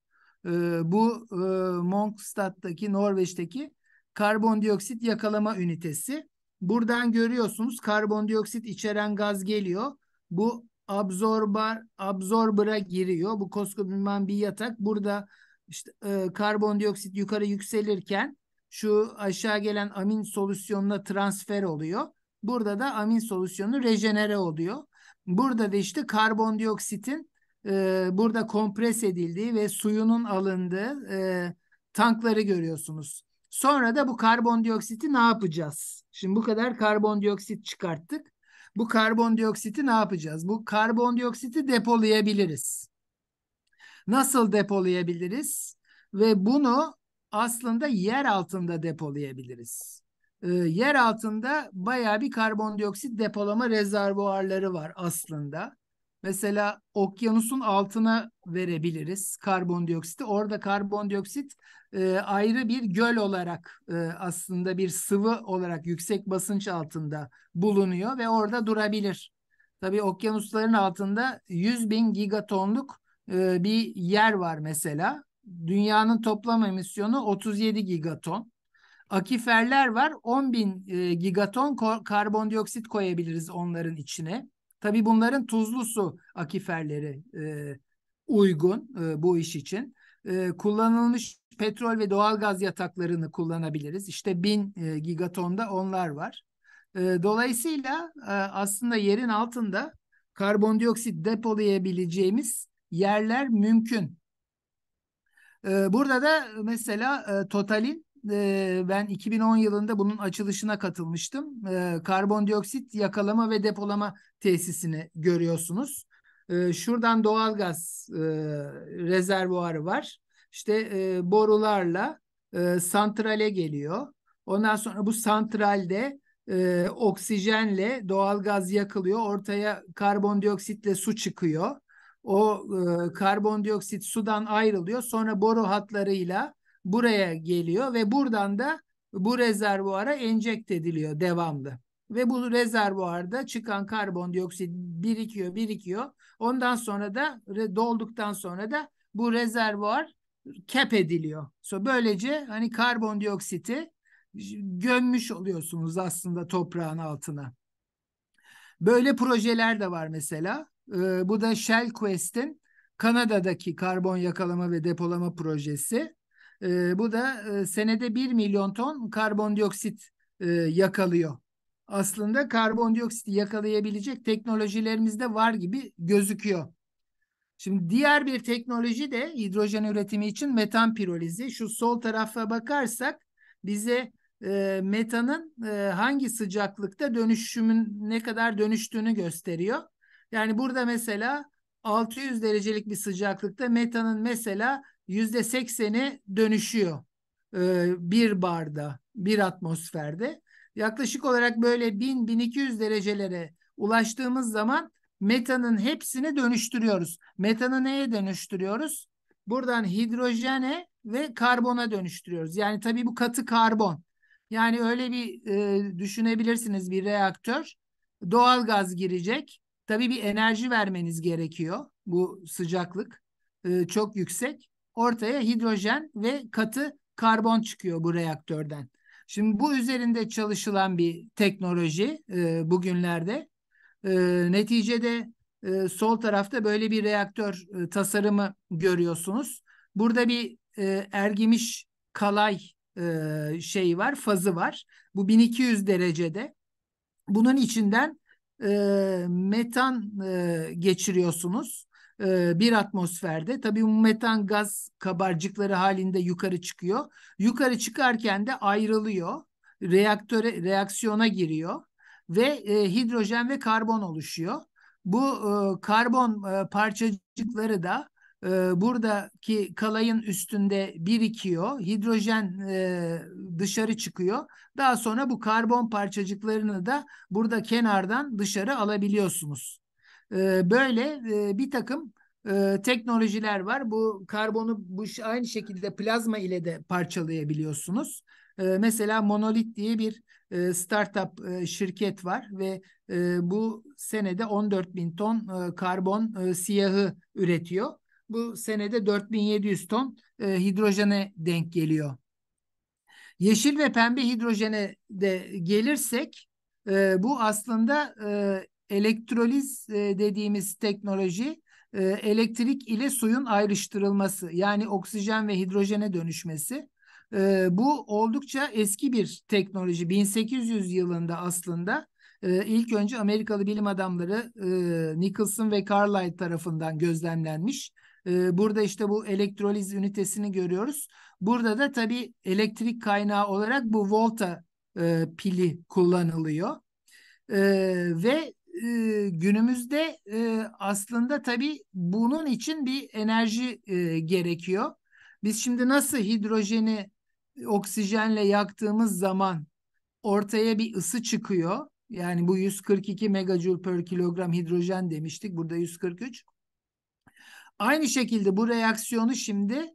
Ee, bu e, Monkstad'daki Norveç'teki karbondioksit yakalama ünitesi. Buradan görüyorsunuz karbondioksit içeren gaz geliyor. Bu absorber absorber'a giriyor. Bu koskocaman bir yatak. Burada işte e, karbondioksit yukarı yükselirken şu aşağı gelen amin solüsyonuna transfer oluyor. Burada da amin solüsyonu rejenere oluyor. Burada da işte karbondioksitin e, burada kompres edildiği ve suyunun alındığı e, tankları görüyorsunuz. Sonra da bu karbondioksiti ne yapacağız? Şimdi bu kadar karbondioksit çıkarttık. Bu karbondioksiti ne yapacağız? Bu karbondioksiti depolayabiliriz. Nasıl depolayabiliriz? Ve bunu aslında yer altında depolayabiliriz. Ee, yer altında baya bir karbondioksit depolama rezervuarları var aslında. Mesela okyanusun altına verebiliriz karbondioksiti. Orada karbondioksit e, ayrı bir göl olarak e, aslında bir sıvı olarak yüksek basınç altında bulunuyor ve orada durabilir. Tabii okyanusların altında 100 bin gigatonluk e, bir yer var mesela. Dünyanın toplam emisyonu 37 gigaton. Akiferler var 10 bin e, gigaton karbondioksit koyabiliriz onların içine. Tabii bunların tuzlu su akiferleri e, uygun e, bu iş için. E, kullanılmış petrol ve doğalgaz yataklarını kullanabiliriz. İşte bin e, gigatonda onlar var. E, dolayısıyla e, aslında yerin altında karbondioksit depolayabileceğimiz yerler mümkün. E, burada da mesela e, Total'in e, ben 2010 yılında bunun açılışına katılmıştım. E, karbondioksit yakalama ve depolama tesisini görüyorsunuz. E, şuradan doğalgaz e, rezervuarı var işte e, borularla e, santrale geliyor. Ondan sonra bu santralde e, oksijenle doğal gaz yakılıyor. Ortaya karbondioksitle su çıkıyor. O e, karbondioksit sudan ayrılıyor. Sonra boru hatlarıyla buraya geliyor ve buradan da bu rezervuara enjekte ediliyor devamlı. Ve bu rezervuarda çıkan karbondioksit birikiyor, birikiyor. Ondan sonra da dolduktan sonra da bu rezervuar cap ediliyor. So böylece hani karbondioksiti gömmüş oluyorsunuz aslında toprağın altına. Böyle projeler de var mesela. Ee, bu da Shell Quest'in Kanada'daki karbon yakalama ve depolama projesi. Ee, bu da e, senede 1 milyon ton karbondioksit e, yakalıyor. Aslında karbondioksiti yakalayabilecek teknolojilerimiz de var gibi gözüküyor. Şimdi diğer bir teknoloji de hidrojen üretimi için metan pirolizi. Şu sol tarafa bakarsak bize e, metanın e, hangi sıcaklıkta dönüşümün ne kadar dönüştüğünü gösteriyor. Yani burada mesela 600 derecelik bir sıcaklıkta metanın mesela yüzde sekseni dönüşüyor e, bir barda, bir atmosferde. Yaklaşık olarak böyle 1000-1200 derecelere ulaştığımız zaman metanın hepsini dönüştürüyoruz. Metanı neye dönüştürüyoruz? Buradan hidrojene ve karbona dönüştürüyoruz. Yani tabii bu katı karbon. Yani öyle bir e, düşünebilirsiniz bir reaktör. Doğal gaz girecek. Tabii bir enerji vermeniz gerekiyor. Bu sıcaklık e, çok yüksek. Ortaya hidrojen ve katı karbon çıkıyor bu reaktörden. Şimdi bu üzerinde çalışılan bir teknoloji e, bugünlerde. E, neticede e, sol tarafta böyle bir reaktör e, tasarımı görüyorsunuz. Burada bir e, ergimiş kalay e, şey var, fazı var. Bu 1200 derecede. Bunun içinden e, metan e, geçiriyorsunuz e, bir atmosferde. Tabii metan gaz kabarcıkları halinde yukarı çıkıyor. Yukarı çıkarken de ayrılıyor. Reaktöre, reaksiyona giriyor ve e, hidrojen ve karbon oluşuyor. Bu e, karbon e, parçacıkları da e, buradaki kalayın üstünde birikiyor. Hidrojen e, dışarı çıkıyor. Daha sonra bu karbon parçacıklarını da burada kenardan dışarı alabiliyorsunuz. E, böyle e, bir takım e, teknolojiler var. Bu karbonu bu aynı şekilde plazma ile de parçalayabiliyorsunuz. E, mesela monolit diye bir e, startup e, şirket var ve e, bu senede 14 bin ton karbon siyahı üretiyor. Bu senede 4700 ton hidrojene denk geliyor. Yeşil ve pembe hidrojene de gelirsek bu aslında elektroliz dediğimiz teknoloji elektrik ile suyun ayrıştırılması yani oksijen ve hidrojene dönüşmesi. E, bu oldukça eski bir teknoloji. 1800 yılında aslında e, ilk önce Amerikalı bilim adamları e, Nicholson ve Carlyle tarafından gözlemlenmiş. burada işte bu elektroliz ünitesini görüyoruz. Burada da tabii elektrik kaynağı olarak bu volta e, pili kullanılıyor. E, ve e, günümüzde e, aslında tabii bunun için bir enerji e, gerekiyor. Biz şimdi nasıl hidrojeni oksijenle yaktığımız zaman ortaya bir ısı çıkıyor. Yani bu 142 megajoule per kilogram hidrojen demiştik. Burada 143. Aynı şekilde bu reaksiyonu şimdi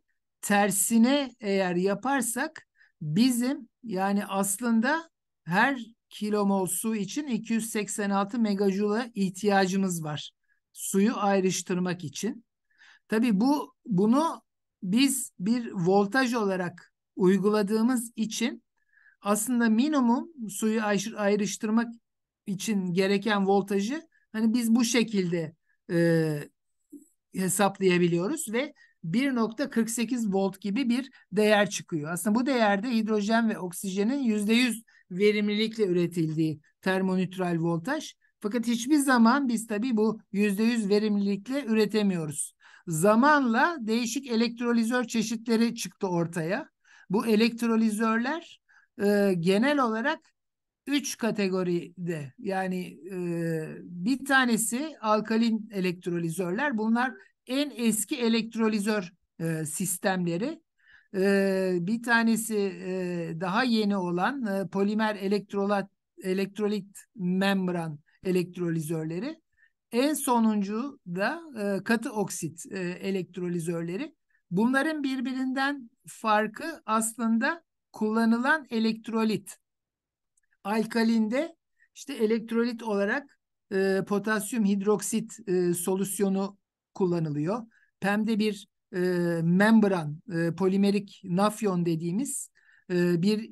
tersine eğer yaparsak bizim yani aslında her kilomol su için 286 megajoule ihtiyacımız var. Suyu ayrıştırmak için. Tabii bu bunu biz bir voltaj olarak uyguladığımız için aslında minimum suyu ayrıştırmak için gereken voltajı hani biz bu şekilde e, hesaplayabiliyoruz ve 1.48 volt gibi bir değer çıkıyor. Aslında bu değerde hidrojen ve oksijenin %100 verimlilikle üretildiği termonütral voltaj. Fakat hiçbir zaman biz tabii bu %100 verimlilikle üretemiyoruz. Zamanla değişik elektrolizör çeşitleri çıktı ortaya. Bu elektrolizörler e, genel olarak üç kategoride yani e, bir tanesi alkalin elektrolizörler. Bunlar en eski elektrolizör e, sistemleri. E, bir tanesi e, daha yeni olan e, polimer elektrolat elektrolit membran elektrolizörleri. En sonuncu da e, katı oksit e, elektrolizörleri. Bunların birbirinden farkı aslında kullanılan elektrolit. Alkalinde işte elektrolit olarak e, potasyum hidroksit e, solüsyonu kullanılıyor. PEM'de bir e, membran, e, polimerik nafyon dediğimiz e, bir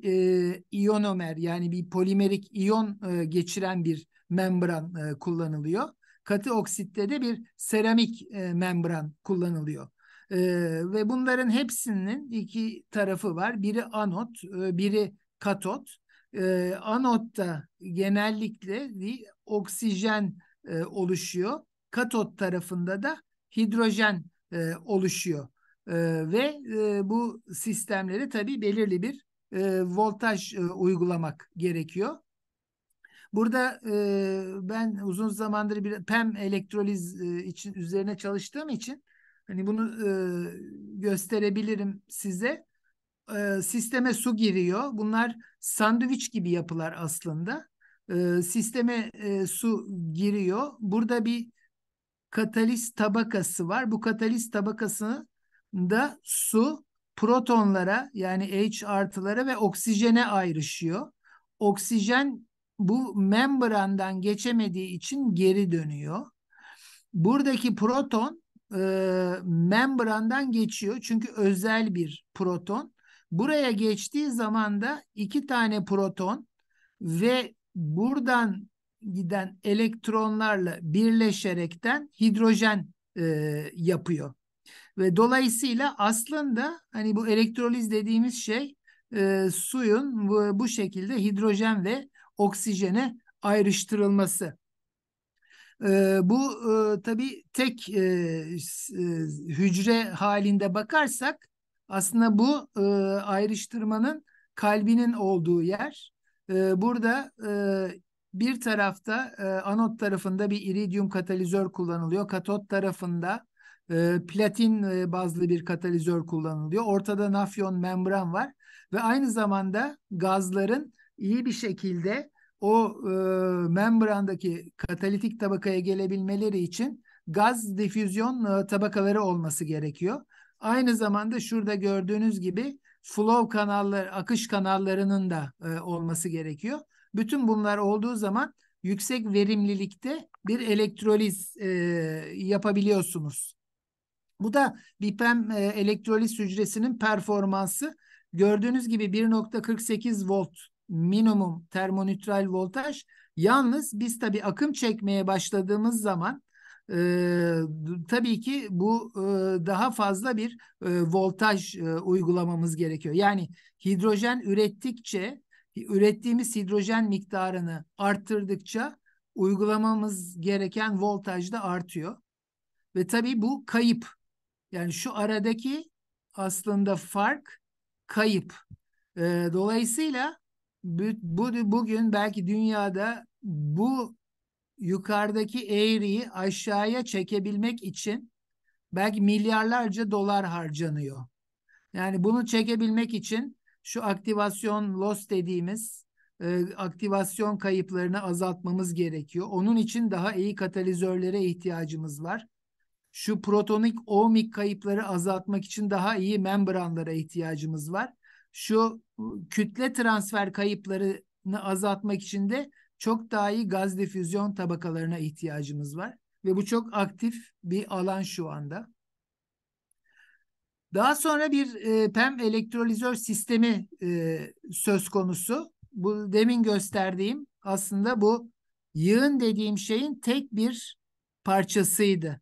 e, iyonomer yani bir polimerik iyon e, geçiren bir membran e, kullanılıyor. Katı oksitte de bir seramik e, membran kullanılıyor. E, ve bunların hepsinin iki tarafı var. Biri anot, e, biri katot. E, ee, anotta genellikle oksijen e, oluşuyor. Katot tarafında da hidrojen e, oluşuyor. E, ve e, bu sistemleri tabii belirli bir e, voltaj e, uygulamak gerekiyor. Burada e, ben uzun zamandır bir PEM elektroliz e, için üzerine çalıştığım için Hani bunu e, gösterebilirim size. E, sisteme su giriyor. Bunlar sandviç gibi yapılar aslında. E, sisteme e, su giriyor. Burada bir kataliz tabakası var. Bu kataliz tabakasında su protonlara yani H artılara ve oksijene ayrışıyor. Oksijen bu membrandan geçemediği için geri dönüyor. Buradaki proton e, membrandan geçiyor. Çünkü özel bir proton. Buraya geçtiği zaman da iki tane proton ve buradan giden elektronlarla birleşerekten hidrojen e, yapıyor. Ve dolayısıyla aslında hani bu elektroliz dediğimiz şey e, suyun bu, bu şekilde hidrojen ve oksijene ayrıştırılması. E, bu e, tabii tek e, e, hücre halinde bakarsak aslında bu e, ayrıştırmanın kalbinin olduğu yer. E, burada e, bir tarafta e, anot tarafında bir iridium katalizör kullanılıyor. Katot tarafında e, platin e, bazlı bir katalizör kullanılıyor. Ortada nafyon membran var ve aynı zamanda gazların iyi bir şekilde o e, membrandaki katalitik tabakaya gelebilmeleri için gaz difüzyon e, tabakaları olması gerekiyor. Aynı zamanda şurada gördüğünüz gibi flow kanalları, akış kanallarının da e, olması gerekiyor. Bütün bunlar olduğu zaman yüksek verimlilikte bir elektroliz e, yapabiliyorsunuz. Bu da BIPEM e, elektroliz hücresinin performansı. Gördüğünüz gibi 1.48 volt minimum termonütral voltaj. Yalnız biz tabii akım çekmeye başladığımız zaman e, tabii ki bu e, daha fazla bir e, voltaj e, uygulamamız gerekiyor. Yani hidrojen ürettikçe ürettiğimiz hidrojen miktarını arttırdıkça uygulamamız gereken voltaj da artıyor. Ve tabii bu kayıp. Yani şu aradaki aslında fark kayıp. E, dolayısıyla bu, bugün belki dünyada bu yukarıdaki eğriyi aşağıya çekebilmek için belki milyarlarca dolar harcanıyor. Yani bunu çekebilmek için şu aktivasyon loss dediğimiz e, aktivasyon kayıplarını azaltmamız gerekiyor. Onun için daha iyi katalizörlere ihtiyacımız var. Şu protonik ohmik kayıpları azaltmak için daha iyi membranlara ihtiyacımız var şu ıı, kütle transfer kayıplarını azaltmak için de çok daha iyi gaz difüzyon tabakalarına ihtiyacımız var. Ve bu çok aktif bir alan şu anda. Daha sonra bir ıı, e, PEM elektrolizör sistemi e, söz konusu. Bu demin gösterdiğim aslında bu yığın dediğim şeyin tek bir parçasıydı.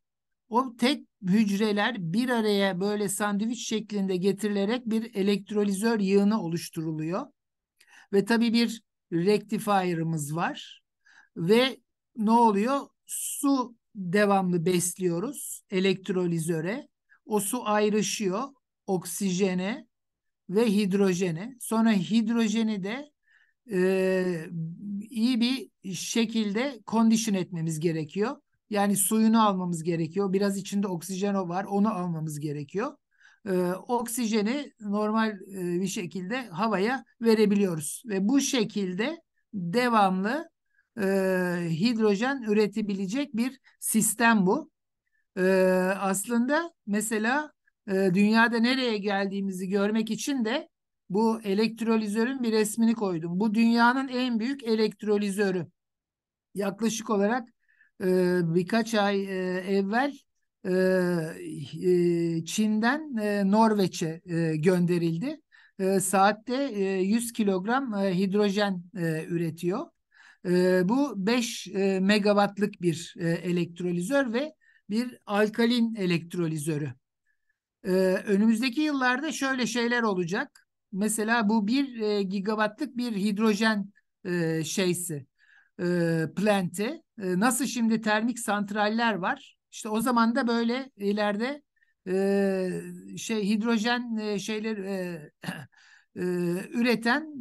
O tek hücreler bir araya böyle sandviç şeklinde getirilerek bir elektrolizör yığını oluşturuluyor. Ve tabii bir rectifier'ımız var. Ve ne oluyor? Su devamlı besliyoruz elektrolizöre. O su ayrışıyor oksijene ve hidrojene. Sonra hidrojeni de e, iyi bir şekilde kondisyon etmemiz gerekiyor. Yani suyunu almamız gerekiyor. Biraz içinde oksijen o var. Onu almamız gerekiyor. Ee, oksijeni normal e, bir şekilde havaya verebiliyoruz. Ve bu şekilde devamlı e, hidrojen üretebilecek bir sistem bu. E, aslında mesela e, dünyada nereye geldiğimizi görmek için de bu elektrolizörün bir resmini koydum. Bu dünyanın en büyük elektrolizörü. Yaklaşık olarak e, birkaç ay e, evvel e, Çin'den e, Norveç'e e, gönderildi. E, saatte e, 100 kilogram e, hidrojen e, üretiyor. E, bu 5 e, megawattlık bir e, elektrolizör ve bir alkalin elektrolizörü. E, önümüzdeki yıllarda şöyle şeyler olacak. Mesela bu 1 e, gigawattlık bir hidrojen e, şeysi, e, plant'i ee, nasıl şimdi termik santraller var. İşte o zaman da böyle ileride e, şey hidrojen e, şeyler e, üreten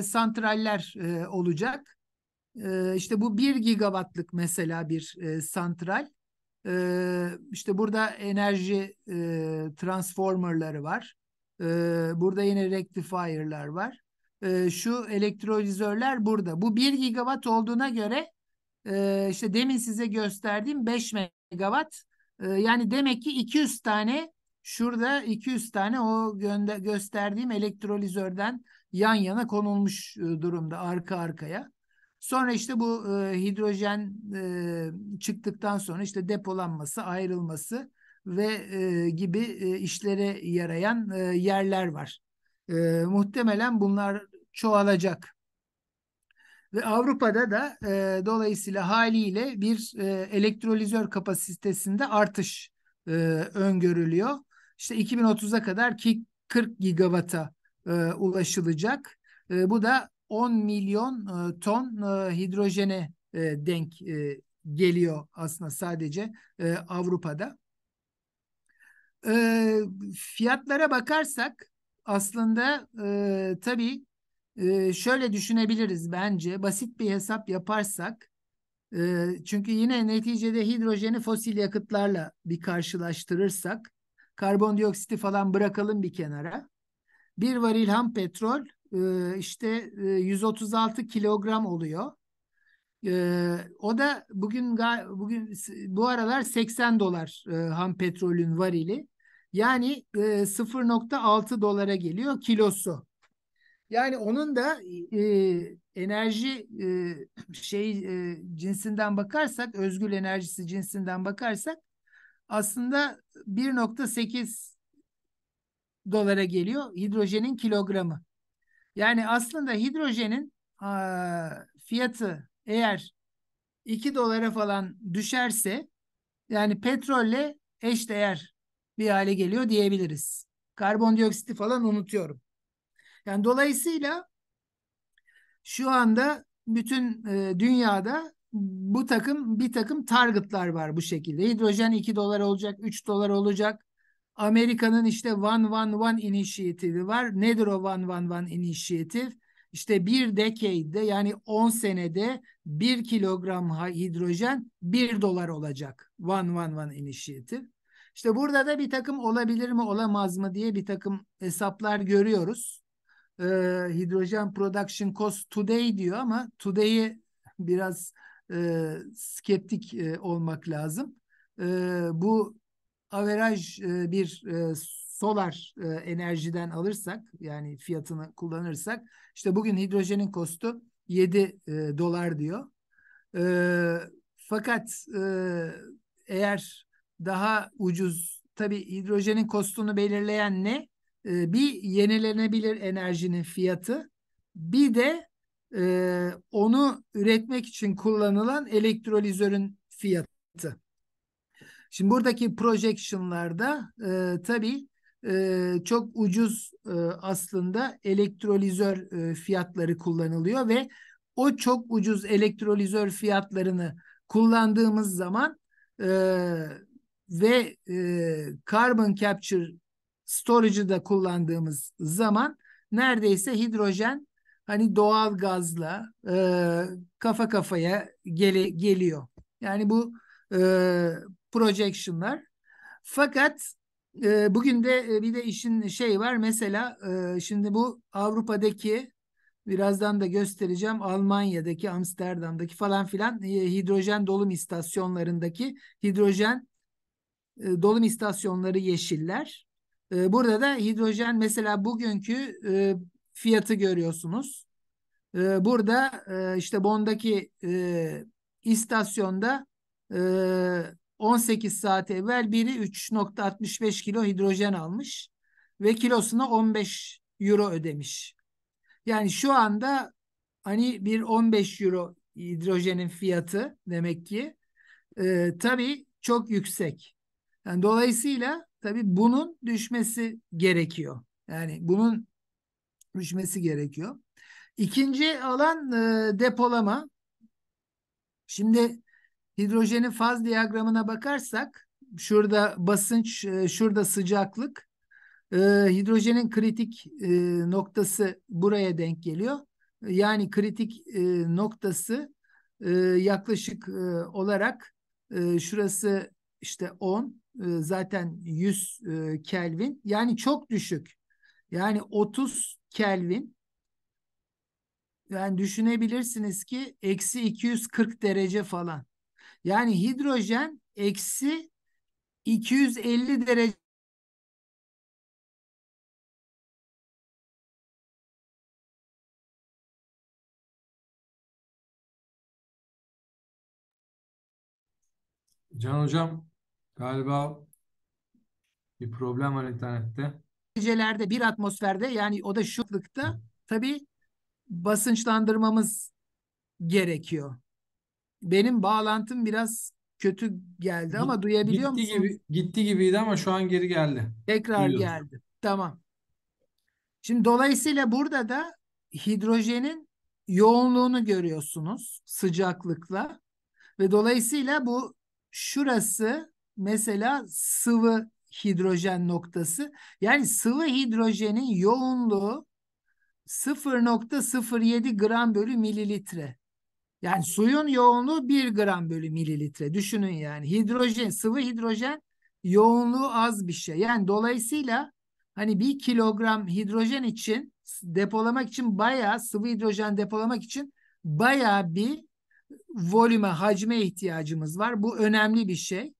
santraller olacak. İşte bu bir gigawattlık mesela bir santral. İşte burada enerji e, transformerları var. burada yine rectifier'lar var. şu elektrolizörler burada. Bu bir gigawatt olduğuna göre e, işte demin size gösterdiğim 5 megawatt e, yani demek ki 200 tane şurada 200 tane o gönde, gösterdiğim elektrolizörden yan yana konulmuş e, durumda arka arkaya. Sonra işte bu e, hidrojen e, çıktıktan sonra işte depolanması, ayrılması ve e, gibi e, işlere yarayan e, yerler var. E, muhtemelen bunlar çoğalacak. Ve Avrupa'da da e, dolayısıyla haliyle bir e, elektrolizör kapasitesinde artış e, öngörülüyor. İşte 2030'a kadar ki 40 gigawata e, ulaşılacak. E, bu da 10 milyon e, ton e, hidrojene e, denk e, geliyor aslında sadece e, Avrupa'da. E, fiyatlara bakarsak aslında e, tabii ee, şöyle düşünebiliriz bence basit bir hesap yaparsak e, çünkü yine neticede hidrojeni fosil yakıtlarla bir karşılaştırırsak karbondioksiti falan bırakalım bir kenara. Bir varil ham petrol e, işte 136 e, kilogram oluyor. o da bugün bugün bu aralar 80 dolar ham petrolün varili. Yani 0.6 dolara geliyor kilosu. Yani onun da e, enerji e, şey e, cinsinden bakarsak, özgül enerjisi cinsinden bakarsak aslında 1.8 dolara geliyor hidrojenin kilogramı. Yani aslında hidrojenin a, fiyatı eğer 2 dolara falan düşerse yani petrolle eş değer bir hale geliyor diyebiliriz. Karbondioksiti falan unutuyorum. Yani dolayısıyla şu anda bütün e, dünyada bu takım bir takım targetlar var bu şekilde. Hidrojen 2 dolar olacak, 3 dolar olacak. Amerika'nın işte One One One inisiyatifi var. Nedir o One One One inisiyatif? İşte bir dekeyde yani 10 senede 1 kilogram hidrojen 1 dolar olacak. One One One inisiyatif. İşte burada da bir takım olabilir mi olamaz mı diye bir takım hesaplar görüyoruz e, hidrojen production cost today diyor ama today'i biraz e, skeptik e, olmak lazım. E, bu averaj e, bir e, solar e, enerjiden alırsak yani fiyatını kullanırsak işte bugün hidrojenin kostu 7 e, dolar diyor. E, fakat e, eğer daha ucuz tabi hidrojenin kostunu belirleyen ne? Ee, bir yenilenebilir enerjinin fiyatı bir de e, onu üretmek için kullanılan elektrolizörün fiyatı. Şimdi buradaki projection'larda e, tabii e, çok ucuz e, aslında elektrolizör e, fiyatları kullanılıyor ve o çok ucuz elektrolizör fiyatlarını kullandığımız zaman e, ve e, carbon capture storage'ı da kullandığımız zaman neredeyse hidrojen hani doğal gazla e, kafa kafaya gele, geliyor. Yani bu e, projectionlar. Fakat e, bugün de e, bir de işin şey var mesela e, şimdi bu Avrupa'daki birazdan da göstereceğim Almanya'daki Amsterdam'daki falan filan e, hidrojen dolum istasyonlarındaki hidrojen e, dolum istasyonları yeşiller. Ee, burada da hidrojen mesela bugünkü e, fiyatı görüyorsunuz. Ee, burada e, işte Bon'daki e, istasyonda 18 saat evvel biri 3.65 kilo hidrojen almış ve kilosuna 15 euro ödemiş. Yani şu anda hani bir 15 euro hidrojenin fiyatı demek ki e, tabii çok yüksek. Yani dolayısıyla tabii bunun düşmesi gerekiyor. Yani bunun düşmesi gerekiyor. İkinci alan e, depolama. Şimdi hidrojenin faz diyagramına bakarsak şurada basınç, e, şurada sıcaklık. E, hidrojenin kritik e, noktası buraya denk geliyor. Yani kritik e, noktası e, yaklaşık e, olarak e, şurası işte 10 e, zaten 100 e, Kelvin yani çok düşük. Yani 30 Kelvin yani düşünebilirsiniz ki eksi 240 derece falan. Yani hidrojen eksi 250 derece Can hocam galiba bir problem var internette. Gecelerde bir atmosferde yani o da şutlıkta tabii basınçlandırmamız gerekiyor. Benim bağlantım biraz kötü geldi ama duyabiliyor gitti musun? Gibi, gitti gibiydi ama şu an geri geldi. Tekrar Duyuyorum. geldi. Tamam. Şimdi dolayısıyla burada da hidrojenin yoğunluğunu görüyorsunuz sıcaklıkla ve dolayısıyla bu şurası mesela sıvı hidrojen noktası. Yani sıvı hidrojenin yoğunluğu 0.07 gram bölü mililitre. Yani suyun yoğunluğu 1 gram bölü mililitre. Düşünün yani hidrojen, sıvı hidrojen yoğunluğu az bir şey. Yani dolayısıyla hani 1 kilogram hidrojen için depolamak için bayağı sıvı hidrojen depolamak için bayağı bir volüme, hacme ihtiyacımız var. Bu önemli bir şey.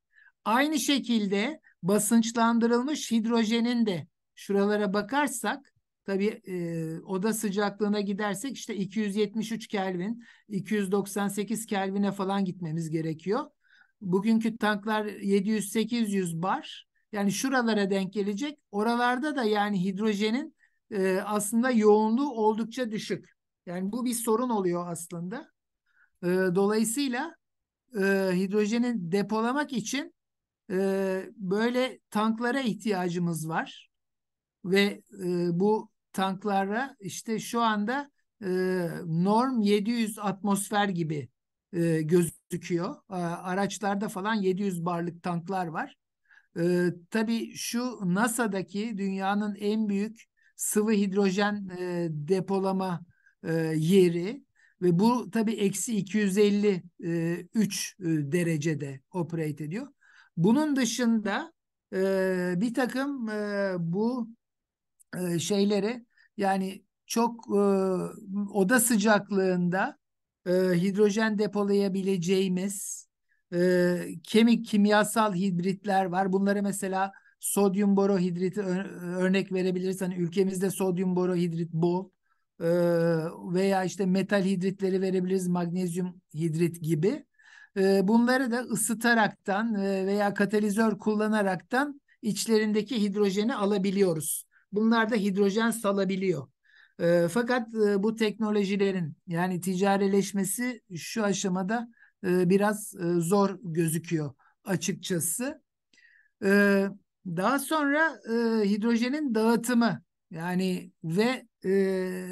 Aynı şekilde basınçlandırılmış hidrojenin de şuralara bakarsak tabii e, oda sıcaklığına gidersek işte 273 Kelvin, 298 Kelvin'e falan gitmemiz gerekiyor. Bugünkü tanklar 700-800 bar. Yani şuralara denk gelecek. Oralarda da yani hidrojenin e, aslında yoğunluğu oldukça düşük. Yani bu bir sorun oluyor aslında. E, dolayısıyla e, hidrojeni depolamak için e, böyle tanklara ihtiyacımız var. Ve e, bu tanklara işte şu anda e, norm 700 atmosfer gibi e, gözüküyor. E, araçlarda falan 700 barlık tanklar var. E, tabii şu NASA'daki dünyanın en büyük sıvı hidrojen e, depolama e, yeri ve bu tabii eksi 253 e, e, derecede operate ediyor. Bunun dışında e, bir takım bu şeyleri yani çok oda sıcaklığında hidrojen depolayabileceğimiz kemik kimyasal hibritler var. Bunları mesela sodyum borohidrit örnek verebiliriz. Hani ülkemizde sodyum borohidrit bol veya işte metal hidritleri verebiliriz magnezyum hidrit gibi. E, bunları da ısıtaraktan veya katalizör kullanaraktan içlerindeki hidrojeni alabiliyoruz. Bunlar da hidrojen salabiliyor. fakat bu teknolojilerin yani ticareleşmesi şu aşamada biraz zor gözüküyor açıkçası. daha sonra hidrojenin dağıtımı yani ve e,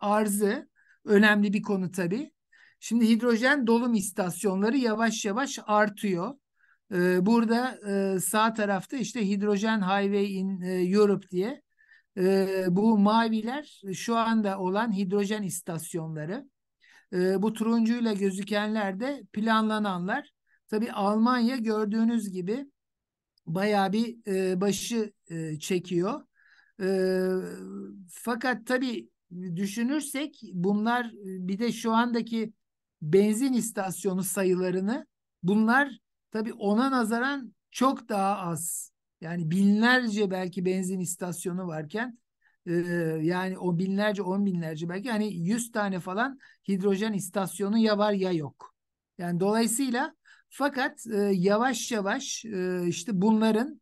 arzı önemli bir konu tabii. Şimdi hidrojen dolum istasyonları yavaş yavaş artıyor. E, burada e, sağ tarafta işte hidrojen highway in e, Europe diye e, bu maviler şu anda olan hidrojen istasyonları. E, bu turuncuyla gözükenler de planlananlar. Tabii Almanya gördüğünüz gibi bayağı bir e, başı e, çekiyor. E, fakat tabii düşünürsek bunlar bir de şu andaki benzin istasyonu sayılarını bunlar tabii ona nazaran çok daha az. Yani binlerce belki benzin istasyonu varken yani o binlerce on binlerce belki hani yüz tane falan hidrojen istasyonu ya var ya yok. Yani dolayısıyla fakat yavaş yavaş işte bunların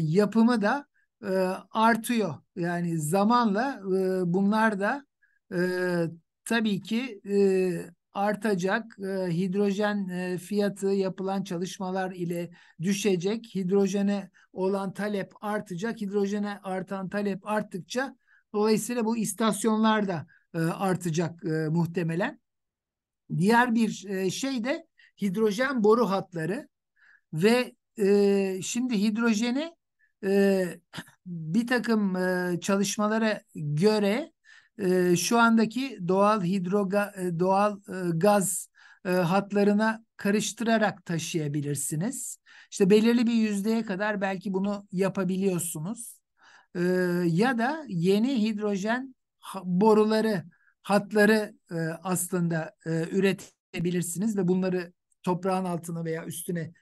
yapımı da e, artıyor. Yani zamanla e, bunlar da e, tabii ki e, artacak. E, hidrojen e, fiyatı yapılan çalışmalar ile düşecek. Hidrojene olan talep artacak. Hidrojene artan talep arttıkça dolayısıyla bu istasyonlar da e, artacak e, muhtemelen. Diğer bir e, şey de hidrojen boru hatları ve e, şimdi hidrojeni ee, bir takım e, çalışmalara göre e, şu andaki doğal hidro e, doğal gaz hatlarına karıştırarak taşıyabilirsiniz. İşte belirli bir yüzdeye kadar belki bunu yapabiliyorsunuz. Ee, ya da yeni hidrojen boruları hatları aslında üretebilirsiniz ve bunları toprağın altına veya üstüne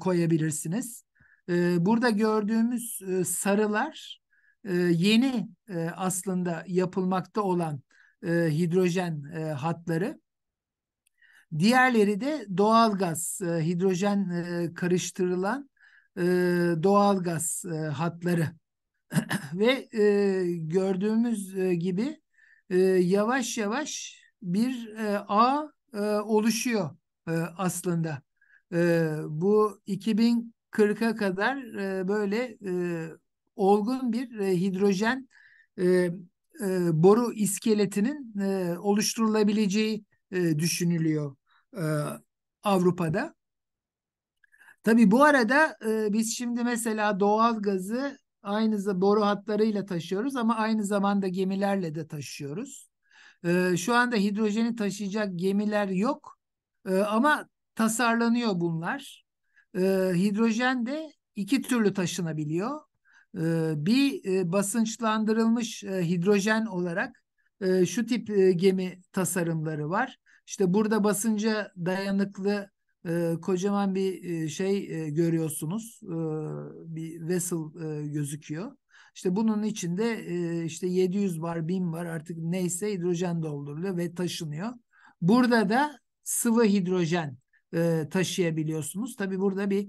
koyabilirsiniz. Ee, burada gördüğümüz e, sarılar e, yeni e, aslında yapılmakta olan hidrojen hatları. Diğerleri de doğalgaz, e, hidrojen karıştırılan e, doğalgaz hatları. Ve gördüğümüz gibi yavaş yavaş bir e, ağ oluşuyor aslında. bu 2000 40'a kadar e, böyle e, olgun bir e, hidrojen e, e, boru iskeletinin e, oluşturulabileceği e, düşünülüyor e, Avrupa'da. Tabii bu arada e, biz şimdi mesela doğal gazı aynı zamanda boru hatlarıyla taşıyoruz ama aynı zamanda gemilerle de taşıyoruz. E, şu anda hidrojeni taşıyacak gemiler yok e, ama tasarlanıyor bunlar. E, hidrojen de iki türlü taşınabiliyor. E, bir e, basınçlandırılmış e, hidrojen olarak e, şu tip e, gemi tasarımları var. İşte burada basınca dayanıklı e, kocaman bir e, şey e, görüyorsunuz. E, bir vessel e, gözüküyor. İşte bunun içinde e, işte 700 bar, 1000 var artık neyse hidrojen dolduruluyor ve taşınıyor. Burada da sıvı hidrojen e, taşıyabiliyorsunuz. Tabi burada bir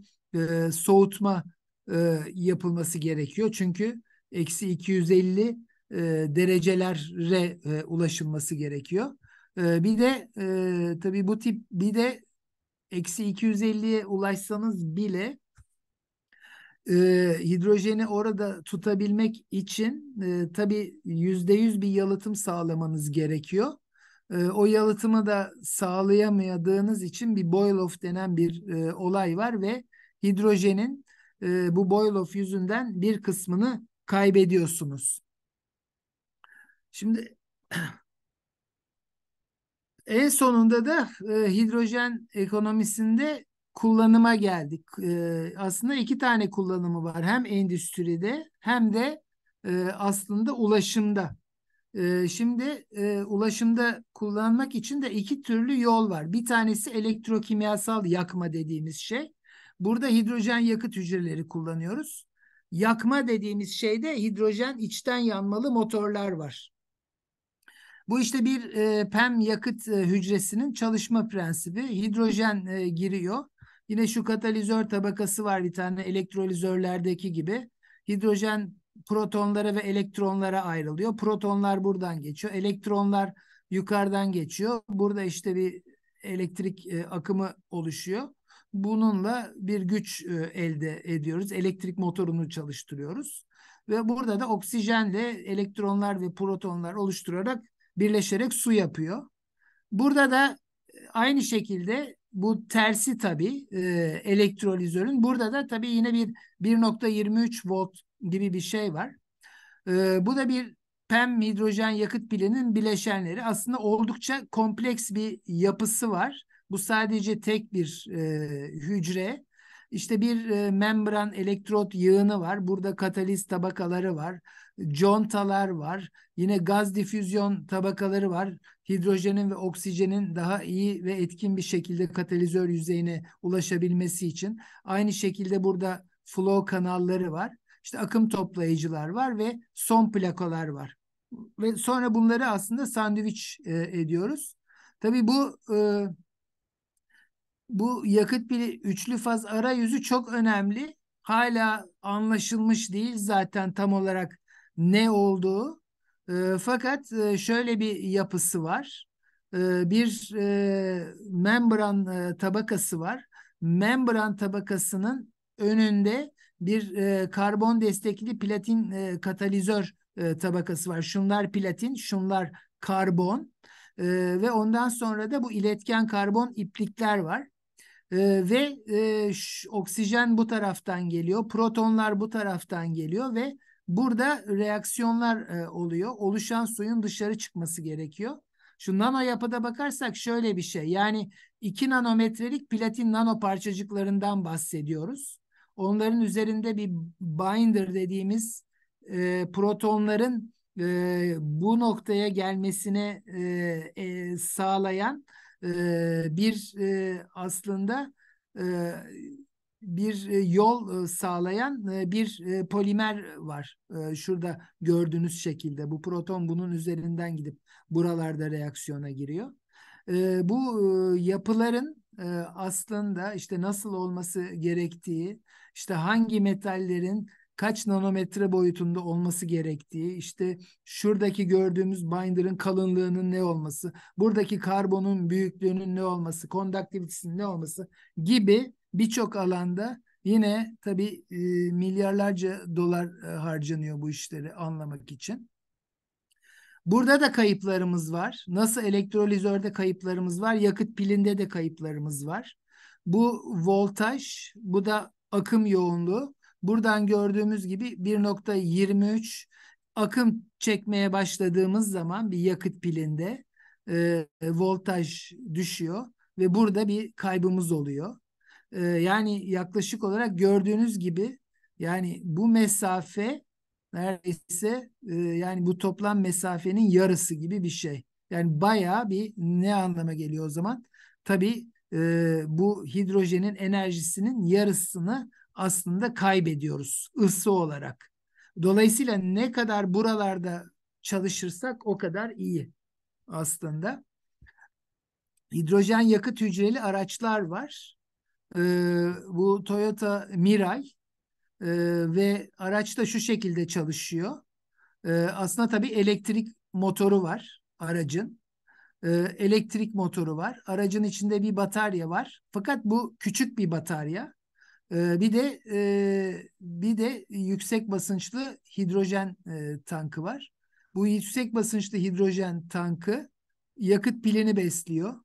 e, soğutma e, yapılması gerekiyor. Çünkü eksi 250 e, derecelere e, ulaşılması gerekiyor. E, bir de e, tabii bu tip bir de eksi 250'ye ulaşsanız bile e, hidrojeni orada tutabilmek için e, tabii yüzde yüz bir yalıtım sağlamanız gerekiyor e, o yalıtımı da sağlayamadığınız için bir boil-off denen bir e, olay var ve hidrojenin e, bu boil-off yüzünden bir kısmını kaybediyorsunuz. Şimdi en sonunda da e, hidrojen ekonomisinde kullanıma geldik. E, aslında iki tane kullanımı var. Hem endüstride hem de e, aslında ulaşımda. Ee, şimdi e, ulaşımda kullanmak için de iki türlü yol var. Bir tanesi elektrokimyasal yakma dediğimiz şey. Burada hidrojen yakıt hücreleri kullanıyoruz. Yakma dediğimiz şeyde hidrojen içten yanmalı motorlar var. Bu işte bir e, PEM yakıt e, hücresinin çalışma prensibi. Hidrojen e, giriyor. Yine şu katalizör tabakası var bir tane elektrolizörlerdeki gibi. Hidrojen protonlara ve elektronlara ayrılıyor. Protonlar buradan geçiyor. Elektronlar yukarıdan geçiyor. Burada işte bir elektrik e, akımı oluşuyor. Bununla bir güç e, elde ediyoruz. Elektrik motorunu çalıştırıyoruz. Ve burada da oksijenle elektronlar ve protonlar oluşturarak birleşerek su yapıyor. Burada da e, aynı şekilde bu tersi tabii e, elektrolizörün. Burada da tabii yine bir 1.23 volt gibi bir şey var. E, bu da bir PEM hidrojen yakıt pilinin bileşenleri. Aslında oldukça kompleks bir yapısı var. Bu sadece tek bir e, hücre. İşte bir e, membran elektrot yığını var. Burada kataliz tabakaları var. Contalar var. Yine gaz difüzyon tabakaları var. Hidrojenin ve oksijenin daha iyi ve etkin bir şekilde katalizör yüzeyine ulaşabilmesi için. Aynı şekilde burada flow kanalları var işte akım toplayıcılar var ve son plakalar var. Ve sonra bunları aslında sandviç e, ediyoruz. Tabii bu e, bu yakıt bir üçlü faz arayüzü çok önemli. Hala anlaşılmış değil zaten tam olarak ne olduğu. E, fakat e, şöyle bir yapısı var. E, bir e, membran e, tabakası var. Membran tabakasının önünde bir e, karbon destekli platin e, katalizör e, tabakası var. Şunlar platin, şunlar karbon e, ve ondan sonra da bu iletken karbon iplikler var. E, ve e, şu, oksijen bu taraftan geliyor, protonlar bu taraftan geliyor ve burada reaksiyonlar e, oluyor. Oluşan suyun dışarı çıkması gerekiyor. Şu nano yapıda bakarsak şöyle bir şey. Yani 2 nanometrelik platin nano parçacıklarından bahsediyoruz. Onların üzerinde bir binder dediğimiz e, protonların e, bu noktaya gelmesini e, e, sağlayan e, bir e, aslında e, bir e, yol e, sağlayan e, bir polimer var. Şurada gördüğünüz şekilde bu proton bunun üzerinden gidip buralarda reaksiyona giriyor. Bu yapıların aslında işte nasıl olması gerektiği işte hangi metallerin kaç nanometre boyutunda olması gerektiği, işte şuradaki gördüğümüz binder'ın kalınlığının ne olması, buradaki karbonun büyüklüğünün ne olması, kondaktivitesinin ne olması gibi birçok alanda yine tabii e, milyarlarca dolar e, harcanıyor bu işleri anlamak için. Burada da kayıplarımız var. Nasıl elektrolizörde kayıplarımız var, yakıt pilinde de kayıplarımız var. Bu voltaj, bu da akım yoğunluğu. Buradan gördüğümüz gibi 1.23 akım çekmeye başladığımız zaman bir yakıt pilinde e, e, voltaj düşüyor ve burada bir kaybımız oluyor. E, yani yaklaşık olarak gördüğünüz gibi yani bu mesafe neredeyse e, yani bu toplam mesafenin yarısı gibi bir şey. Yani bayağı bir ne anlama geliyor o zaman? Tabii e, bu hidrojenin enerjisinin yarısını aslında kaybediyoruz ısı olarak. Dolayısıyla ne kadar buralarda çalışırsak o kadar iyi aslında. Hidrojen yakıt hücreli araçlar var. Ee, bu Toyota Mirai ee, ve araç da şu şekilde çalışıyor. Ee, aslında tabii elektrik motoru var aracın. Ee, elektrik motoru var. Aracın içinde bir batarya var. Fakat bu küçük bir batarya. Ee, bir de e, bir de yüksek basınçlı hidrojen e, tankı var. Bu yüksek basınçlı hidrojen tankı yakıt pilini besliyor.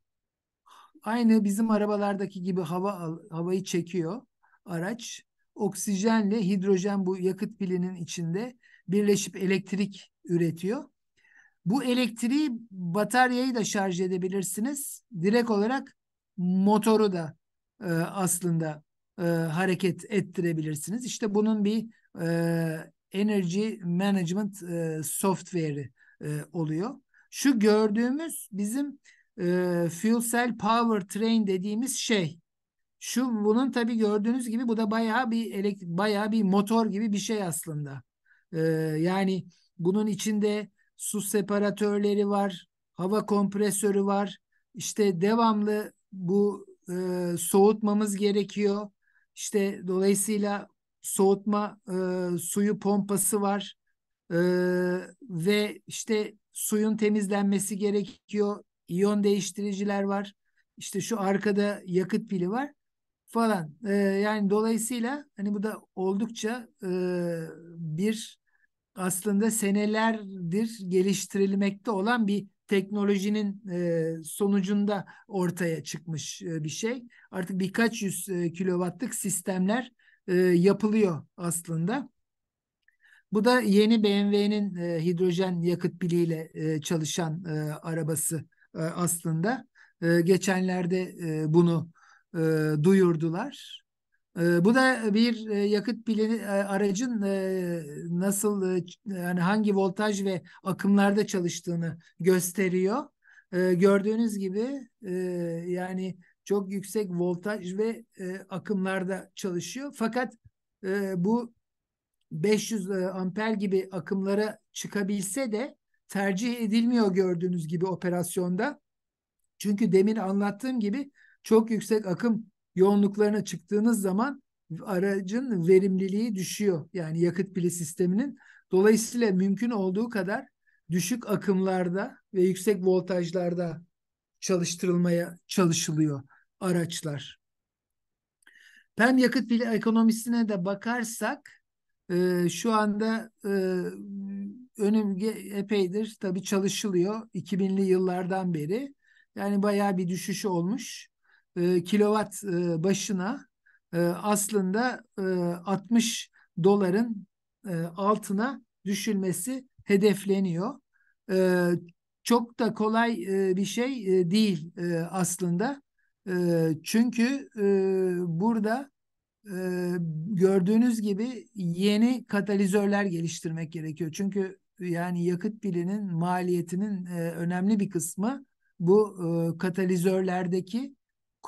Aynı bizim arabalardaki gibi hava havayı çekiyor araç. Oksijenle hidrojen bu yakıt pilinin içinde birleşip elektrik üretiyor. Bu elektriği bataryayı da şarj edebilirsiniz. Direkt olarak motoru da e, aslında e, hareket ettirebilirsiniz. İşte bunun bir e, Energy Management e, Software'i e, oluyor. Şu gördüğümüz bizim e, Fuel Cell Power Train dediğimiz şey. Şu bunun tabi gördüğünüz gibi bu da bayağı bir elektrik bayağı bir motor gibi bir şey aslında. E, yani bunun içinde su separatörleri var, hava kompresörü var. İşte devamlı bu e, soğutmamız gerekiyor. İşte dolayısıyla soğutma e, suyu pompası var e, ve işte suyun temizlenmesi gerekiyor. İyon değiştiriciler var. İşte şu arkada yakıt pili var falan. E, yani dolayısıyla hani bu da oldukça e, bir aslında senelerdir geliştirilmekte olan bir teknolojinin sonucunda ortaya çıkmış bir şey. Artık birkaç yüz e, kilovatlık sistemler yapılıyor aslında. Bu da yeni BMW'nin hidrojen yakıt piliyle çalışan arabası aslında. geçenlerde bunu duyurdular. Bu da bir yakıt pili aracın nasıl yani hangi voltaj ve akımlarda çalıştığını gösteriyor. Gördüğünüz gibi yani çok yüksek voltaj ve akımlarda çalışıyor. Fakat bu 500 amper gibi akımlara çıkabilse de tercih edilmiyor gördüğünüz gibi operasyonda. Çünkü demin anlattığım gibi çok yüksek akım yoğunluklarına çıktığınız zaman aracın verimliliği düşüyor. Yani yakıt pili sisteminin. Dolayısıyla mümkün olduğu kadar düşük akımlarda ve yüksek voltajlarda çalıştırılmaya çalışılıyor araçlar. PEM yakıt pili ekonomisine de bakarsak e, şu anda e, önüm epeydir tabii çalışılıyor 2000'li yıllardan beri. Yani bayağı bir düşüş olmuş e, kilowatt e, başına e, aslında e, 60 doların e, altına düşülmesi hedefleniyor. E, çok da kolay e, bir şey e, değil e, aslında. E, çünkü e, burada e, gördüğünüz gibi yeni katalizörler geliştirmek gerekiyor. Çünkü yani yakıt pilinin maliyetinin e, önemli bir kısmı bu e, katalizörlerdeki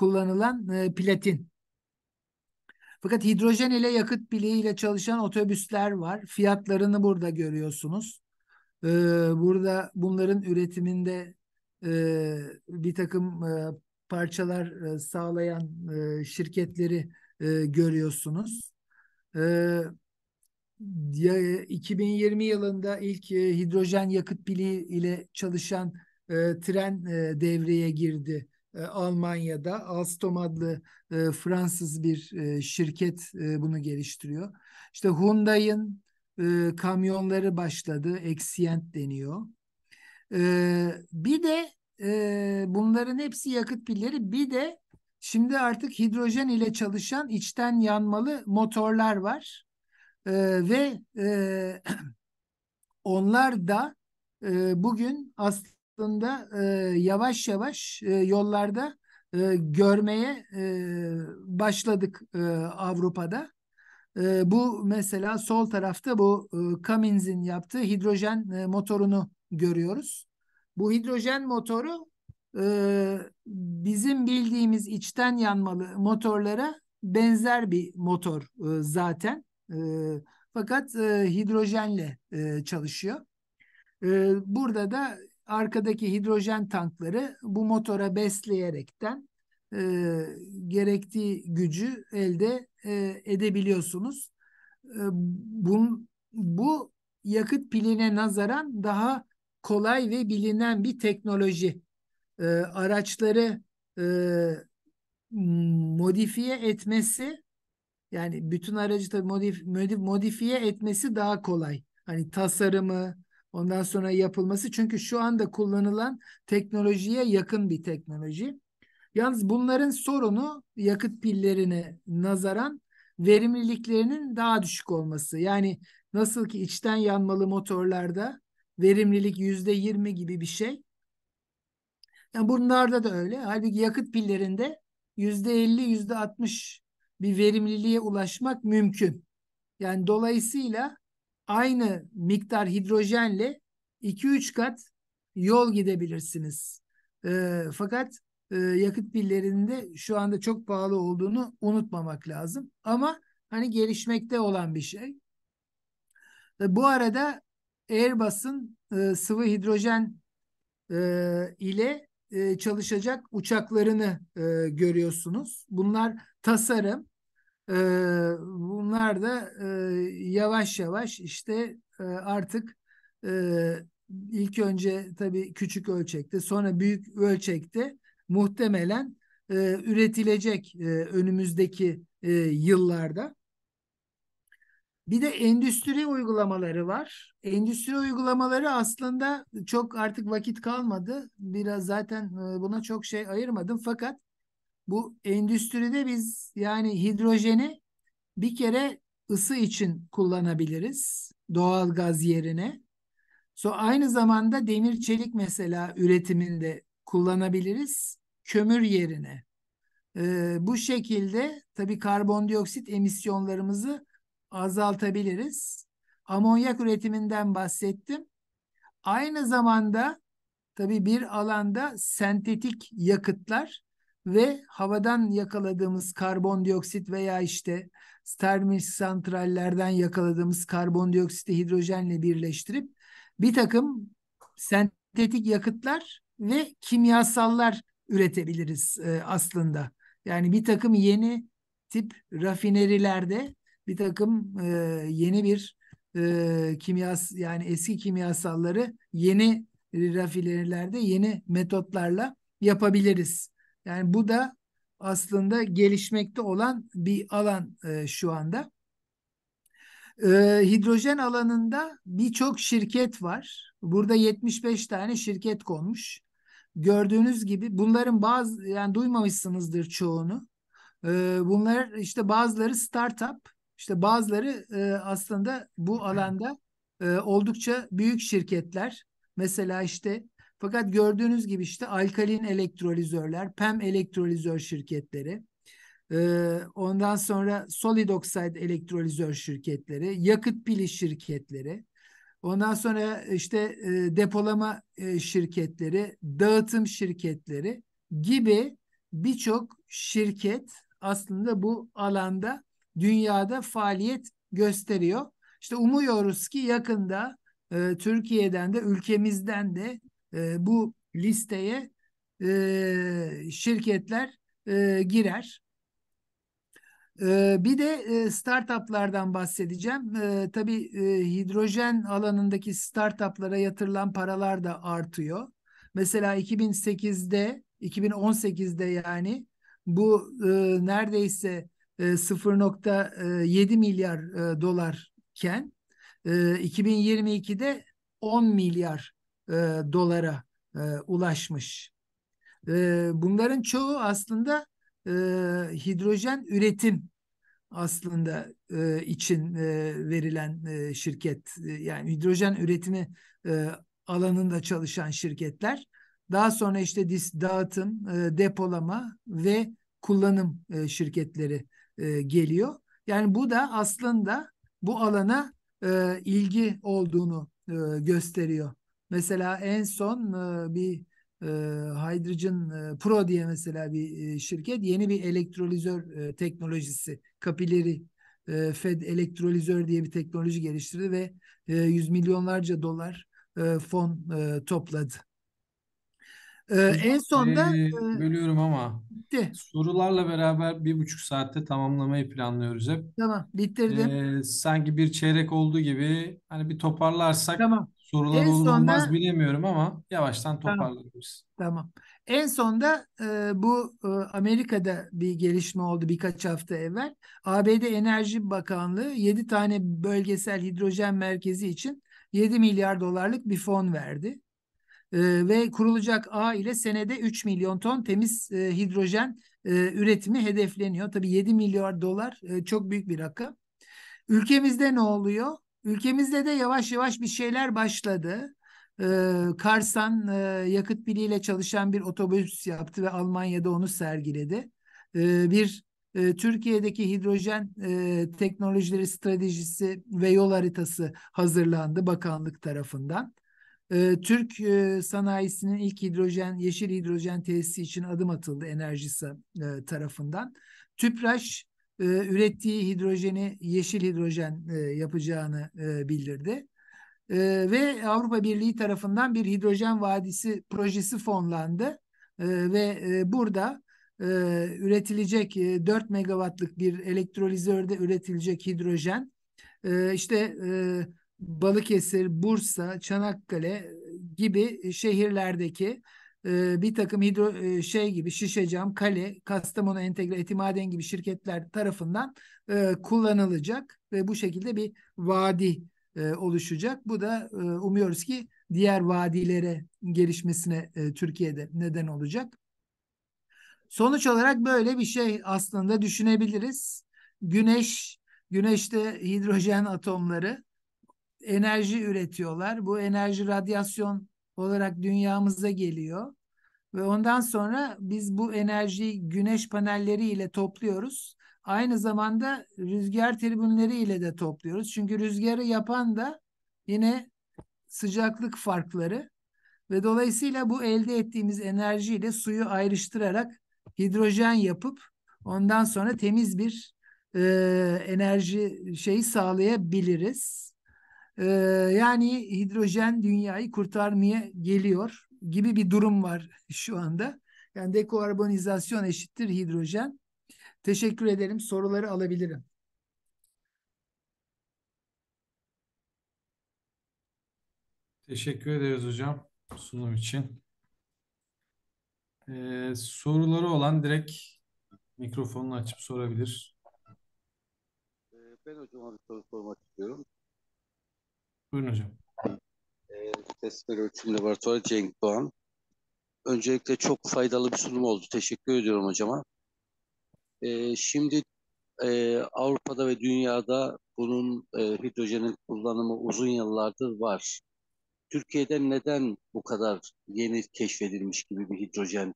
kullanılan e, platin. Fakat hidrojen ile yakıt ile çalışan otobüsler var. Fiyatlarını burada görüyorsunuz. Ee, burada bunların üretiminde e, bir takım e, parçalar e, sağlayan e, şirketleri e, görüyorsunuz. E, 2020 yılında ilk e, hidrojen yakıt pili ile çalışan e, tren e, devreye girdi e, Almanya'da Alstom adlı e, Fransız bir e, şirket e, bunu geliştiriyor. İşte Hyundai'in e, kamyonları başladı. Exient deniyor. E, bir de e, bunların hepsi yakıt pilleri. Bir de şimdi artık hidrojen ile çalışan içten yanmalı motorlar var. E, ve e, onlar da e, bugün aslında aslında e, yavaş yavaş e, yollarda e, görmeye e, başladık e, Avrupa'da. E, bu mesela sol tarafta bu e, Cummins'in yaptığı hidrojen e, motorunu görüyoruz. Bu hidrojen motoru e, bizim bildiğimiz içten yanmalı motorlara benzer bir motor e, zaten. E, fakat e, hidrojenle e, çalışıyor. E, burada da arkadaki hidrojen tankları bu motora besleyerekten e, gerektiği gücü elde e, edebiliyorsunuz. E, bu, bu yakıt piline nazaran daha kolay ve bilinen bir teknoloji. E, araçları e, modifiye etmesi yani bütün aracı tabii modif, modifiye etmesi daha kolay. Hani tasarımı, Ondan sonra yapılması çünkü şu anda kullanılan teknolojiye yakın bir teknoloji. Yalnız bunların sorunu yakıt pillerine nazaran verimliliklerinin daha düşük olması. Yani nasıl ki içten yanmalı motorlarda verimlilik yüzde yirmi gibi bir şey. Yani bunlarda da öyle. Halbuki yakıt pillerinde yüzde elli, yüzde altmış bir verimliliğe ulaşmak mümkün. Yani dolayısıyla aynı miktar hidrojenle 2-3 kat yol gidebilirsiniz. E, fakat e, yakıt pillerinde şu anda çok pahalı olduğunu unutmamak lazım. Ama hani gelişmekte olan bir şey. E, bu arada Airbus'un e, sıvı hidrojen e, ile e, çalışacak uçaklarını e, görüyorsunuz. Bunlar tasarım, ee, bunlar da e, yavaş yavaş işte e, artık e, ilk önce tabii küçük ölçekte sonra büyük ölçekte muhtemelen e, üretilecek e, önümüzdeki e, yıllarda. Bir de endüstri uygulamaları var. Endüstri uygulamaları aslında çok artık vakit kalmadı. Biraz zaten e, buna çok şey ayırmadım fakat bu endüstride biz yani hidrojeni bir kere ısı için kullanabiliriz doğal gaz yerine. So aynı zamanda demir çelik mesela üretiminde kullanabiliriz kömür yerine. Ee, bu şekilde tabii karbondioksit emisyonlarımızı azaltabiliriz. Amonyak üretiminden bahsettim. Aynı zamanda tabii bir alanda sentetik yakıtlar ve havadan yakaladığımız karbondioksit veya işte termik santrallerden yakaladığımız karbondioksiti hidrojenle birleştirip bir takım sentetik yakıtlar ve kimyasallar üretebiliriz e, aslında. Yani bir takım yeni tip rafinerilerde bir takım e, yeni bir e, kimyas yani eski kimyasalları yeni rafinerilerde yeni metotlarla yapabiliriz. Yani bu da aslında gelişmekte olan bir alan e, şu anda. E, hidrojen alanında birçok şirket var. Burada 75 tane şirket konmuş. Gördüğünüz gibi bunların bazı yani duymamışsınızdır çoğunu. E, bunlar işte bazıları startup, işte bazıları e, aslında bu alanda e, oldukça büyük şirketler. Mesela işte fakat gördüğünüz gibi işte alkalin elektrolizörler, PEM elektrolizör şirketleri, e, ondan sonra solid oxide elektrolizör şirketleri, yakıt pili şirketleri, ondan sonra işte e, depolama e, şirketleri, dağıtım şirketleri gibi birçok şirket aslında bu alanda dünyada faaliyet gösteriyor. İşte umuyoruz ki yakında Türkiye'den de ülkemizden de e, bu listeye e, şirketler e, girer. E, bir de e, startuplardan bahsedeceğim. E, tabii e, hidrojen alanındaki startuplara yatırılan paralar da artıyor. Mesela 2008'de, 2018'de yani bu e, neredeyse e, 0.7 milyar e, dolarken e, 2022'de 10 milyar e, dolara e, ulaşmış. E, bunların çoğu aslında e, hidrojen üretim aslında e, için e, verilen e, şirket e, yani hidrojen üretimi e, alanında çalışan şirketler. Daha sonra işte dis, dağıtım, e, depolama ve kullanım e, şirketleri e, geliyor. Yani bu da aslında bu alana e, ilgi olduğunu e, gösteriyor. Mesela en son bir Hydrogen Pro diye mesela bir şirket yeni bir elektrolizör teknolojisi kapileri Fed elektrolizör diye bir teknoloji geliştirdi ve e, yüz milyonlarca dolar fon topladı. en sonda ee, bölüyorum ama bitti. sorularla beraber bir buçuk saatte tamamlamayı planlıyoruz hep. Tamam, bitirdim. Ee, sanki bir çeyrek olduğu gibi hani bir toparlarsak tamam. Sorular en olur olmaz sonda, bilemiyorum ama yavaştan toparlanırız. Tamam. En sonda e, bu e, Amerika'da bir gelişme oldu birkaç hafta evvel. ABD Enerji Bakanlığı 7 tane bölgesel hidrojen merkezi için 7 milyar dolarlık bir fon verdi. E, ve kurulacak ağ ile senede 3 milyon ton temiz e, hidrojen e, üretimi hedefleniyor. Tabii 7 milyar dolar e, çok büyük bir rakam. Ülkemizde ne oluyor? Ülkemizde de yavaş yavaş bir şeyler başladı. Ee, Karsan e, yakıt biliyle çalışan bir otobüs yaptı ve Almanya'da onu sergiledi. Ee, bir e, Türkiye'deki hidrojen e, teknolojileri stratejisi ve yol haritası hazırlandı bakanlık tarafından. Ee, Türk sanayisinin ilk hidrojen, yeşil hidrojen tesisi için adım atıldı enerjisi tarafından. TÜPRAŞ e, ürettiği hidrojeni yeşil hidrojen e, yapacağını e, bildirdi. E, ve Avrupa Birliği tarafından bir hidrojen vadisi projesi fonlandı e, ve e, burada e, üretilecek e, 4 megawattlık bir elektrolizörde üretilecek hidrojen e, işte e, Balıkesir, Bursa, Çanakkale gibi şehirlerdeki ee, bir takım hidro e, şey gibi Şişecam, Kale, Kastamonu Entegre, Etimaden gibi şirketler tarafından e, kullanılacak ve bu şekilde bir vadi e, oluşacak. Bu da umuyoruz ki diğer vadilere gelişmesine Türkiye'de neden olacak. Sonuç olarak böyle bir şey aslında düşünebiliriz. Güneş, güneşte hidrojen atomları enerji üretiyorlar. Bu enerji radyasyon olarak dünyamıza geliyor. Ve ondan sonra biz bu enerjiyi güneş panelleri ile topluyoruz. Aynı zamanda rüzgar tribünleri ile de topluyoruz. Çünkü rüzgarı yapan da yine sıcaklık farkları ve dolayısıyla bu elde ettiğimiz enerjiyle suyu ayrıştırarak hidrojen yapıp ondan sonra temiz bir e, enerji şeyi sağlayabiliriz. Ee, yani hidrojen dünyayı kurtarmaya geliyor gibi bir durum var şu anda. Yani dekarbonizasyon eşittir hidrojen. Teşekkür ederim. Soruları alabilirim. Teşekkür ederiz hocam sunum için. Ee, soruları olan direkt mikrofonunu açıp sorabilir. Ee, ben hocam bir soru sormak istiyorum. Buyurun hocam. E, testler Ölçüm Laboratuvarı Cenk Doğan. Öncelikle çok faydalı bir sunum oldu. Teşekkür ediyorum hocama. E, şimdi e, Avrupa'da ve dünyada bunun e, hidrojenin kullanımı uzun yıllardır var. Türkiye'de neden bu kadar yeni keşfedilmiş gibi bir hidrojen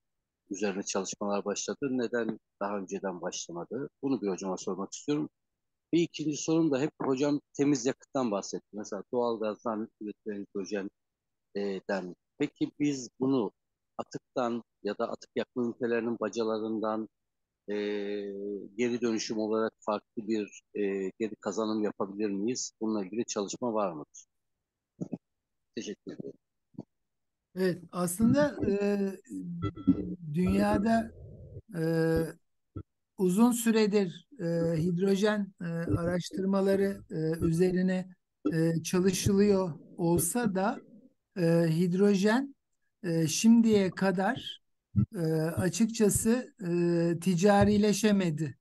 üzerine çalışmalar başladı? Neden daha önceden başlamadı? Bunu bir hocama sormak istiyorum. Bir ikinci sorum da hep hocam temiz yakıttan bahsetti. Mesela doğalgazdan üretilen hidrojenden. E, Peki biz bunu atıktan ya da atık yakma ünitelerinin bacalarından e, geri dönüşüm olarak farklı bir e, geri kazanım yapabilir miyiz? Bununla ilgili çalışma var mıdır? Teşekkür ederim. Evet, aslında e, dünyada e, uzun süredir e, hidrojen e, araştırmaları e, üzerine e, çalışılıyor olsa da e, hidrojen e, şimdiye kadar e, açıkçası e, ticarileşemedi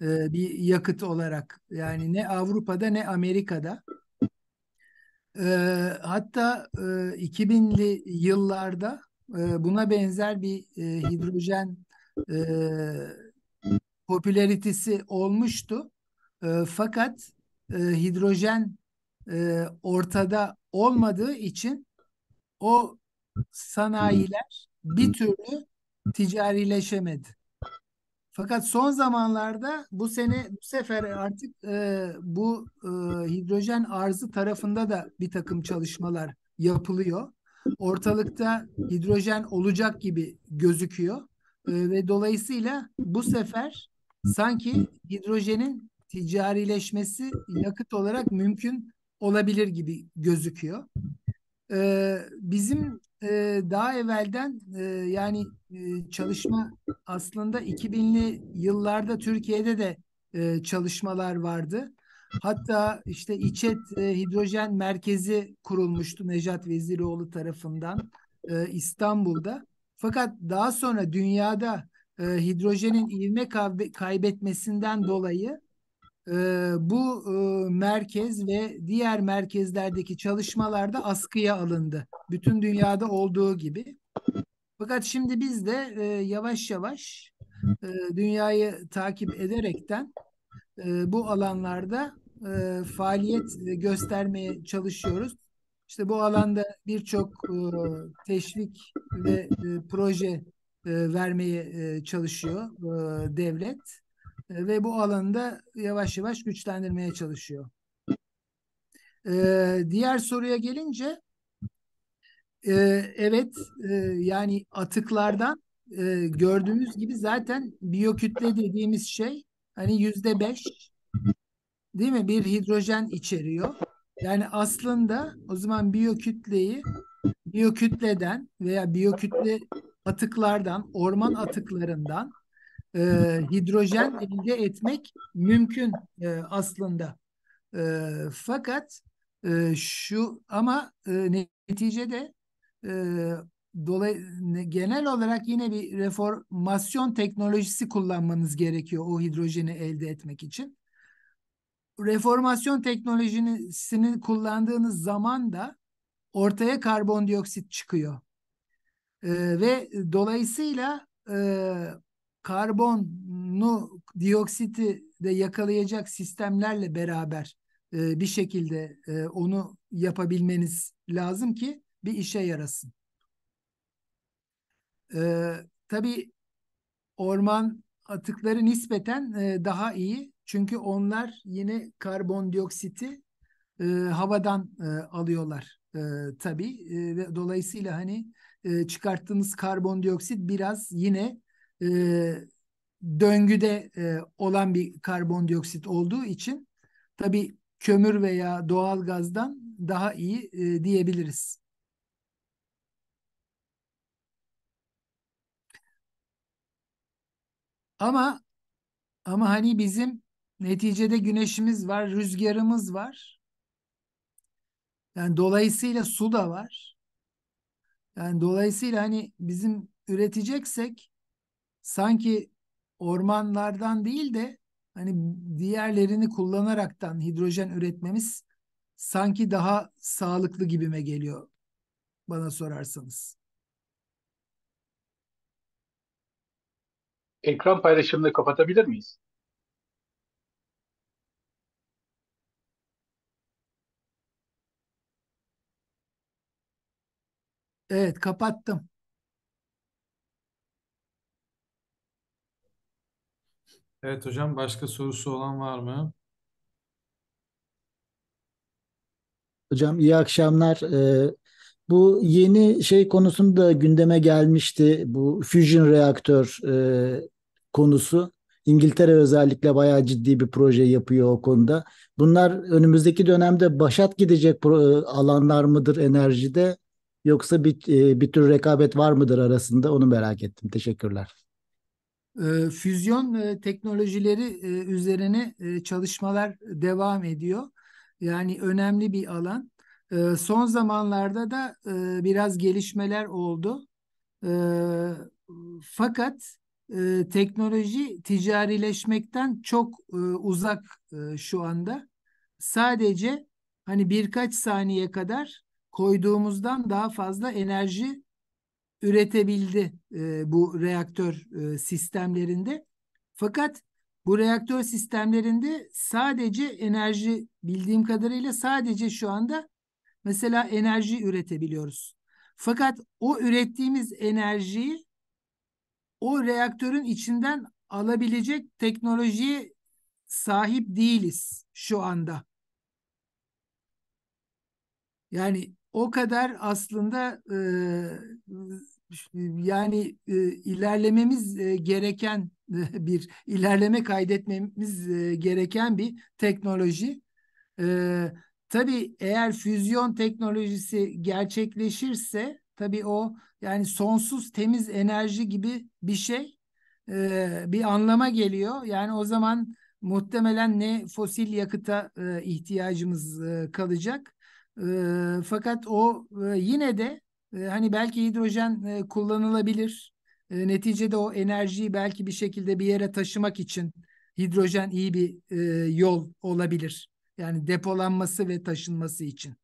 e, bir yakıt olarak. Yani ne Avrupa'da ne Amerika'da. E, hatta e, 2000'li yıllarda e, buna benzer bir e, hidrojen e, popülaritesi olmuştu. E, fakat e, hidrojen e, ortada olmadığı için o sanayiler bir türlü ticarileşemedi. Fakat son zamanlarda bu sene bu sefer artık e, bu e, hidrojen arzı tarafında da bir takım çalışmalar yapılıyor. Ortalıkta hidrojen olacak gibi gözüküyor e, ve dolayısıyla bu sefer Sanki hidrojenin ticarileşmesi yakıt olarak mümkün olabilir gibi gözüküyor. Ee, bizim e, daha evvelden e, yani e, çalışma aslında 2000'li yıllarda Türkiye'de de e, çalışmalar vardı. Hatta işte İÇET e, Hidrojen Merkezi kurulmuştu Necat Vezirioğlu tarafından e, İstanbul'da. Fakat daha sonra dünyada e, hidrojenin ivme kaybetmesinden dolayı e, bu e, merkez ve diğer merkezlerdeki çalışmalarda askıya alındı. Bütün dünyada olduğu gibi. Fakat şimdi biz de e, yavaş yavaş e, dünyayı takip ederekten e, bu alanlarda e, faaliyet göstermeye çalışıyoruz. İşte bu alanda birçok e, teşvik ve e, proje e, vermeye e, çalışıyor e, devlet ve bu alanda yavaş yavaş güçlendirmeye çalışıyor. diğer soruya gelince evet yani atıklardan gördüğümüz gibi zaten biyokütle dediğimiz şey hani yüzde beş değil mi bir hidrojen içeriyor. Yani aslında o zaman biyokütleyi biyokütleden veya biyokütle atıklardan, orman atıklarından e, hidrojen elde etmek mümkün e, aslında. E, fakat e, şu ama e, neticede e, dolay genel olarak yine bir reformasyon teknolojisi kullanmanız gerekiyor o hidrojeni elde etmek için. Reformasyon teknolojisini kullandığınız zaman da ortaya karbondioksit çıkıyor. E, ve dolayısıyla e, karbonu dioksiti de yakalayacak sistemlerle beraber e, bir şekilde e, onu yapabilmeniz lazım ki bir işe yarasın. E, tabii orman atıkları nispeten e, daha iyi. Çünkü onlar yine karbondioksiti e, havadan e, alıyorlar e, tabii. E, dolayısıyla hani e, çıkarttığımız karbondioksit biraz yine e, döngüde e, olan bir karbondioksit olduğu için tabi kömür veya doğal gazdan daha iyi e, diyebiliriz. Ama ama hani bizim neticede güneşimiz var, rüzgarımız var. Yani dolayısıyla su da var. Yani dolayısıyla hani bizim üreteceksek sanki ormanlardan değil de hani diğerlerini kullanaraktan hidrojen üretmemiz sanki daha sağlıklı gibime geliyor bana sorarsanız. Ekran paylaşımını kapatabilir miyiz? Evet kapattım. Evet hocam başka sorusu olan var mı? Hocam iyi akşamlar. Ee, bu yeni şey konusunda gündeme gelmişti. Bu füzyon reaktör e, konusu. İngiltere özellikle bayağı ciddi bir proje yapıyor o konuda. Bunlar önümüzdeki dönemde başat gidecek e, alanlar mıdır enerjide? Yoksa bir, e, bir tür rekabet var mıdır arasında onu merak ettim. Teşekkürler. Ee, füzyon e, teknolojileri e, üzerine çalışmalar devam ediyor. Yani önemli bir alan. Ee, son zamanlarda da biraz gelişmeler oldu. Ee, fakat teknoloji ticarileşmekten çok uzak şu anda. Sadece hani birkaç saniye kadar koyduğumuzdan daha fazla enerji üretebildi e, bu reaktör e, sistemlerinde. Fakat bu reaktör sistemlerinde sadece enerji bildiğim kadarıyla sadece şu anda mesela enerji üretebiliyoruz. Fakat o ürettiğimiz enerjiyi o reaktörün içinden alabilecek teknolojiye sahip değiliz şu anda. Yani o kadar aslında e, yani e, ilerlememiz e, gereken e, bir ilerleme kaydetmemiz e, gereken bir teknoloji. E, tabii eğer füzyon teknolojisi gerçekleşirse tabii o yani sonsuz temiz enerji gibi bir şey e, bir anlama geliyor. Yani o zaman muhtemelen ne fosil yakıta e, ihtiyacımız e, kalacak fakat o yine de hani belki hidrojen kullanılabilir. E, neticede o enerjiyi belki bir şekilde bir yere taşımak için hidrojen iyi bir yol olabilir. Yani depolanması ve taşınması için.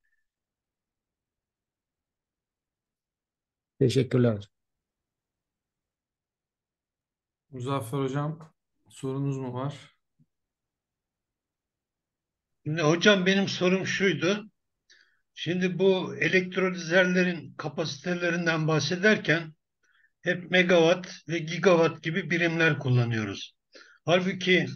Teşekkürler. Muzaffer Hocam sorunuz mu var? Hocam benim sorum şuydu. Şimdi bu elektrolizerlerin kapasitelerinden bahsederken hep megawatt ve gigawatt gibi birimler kullanıyoruz. Halbuki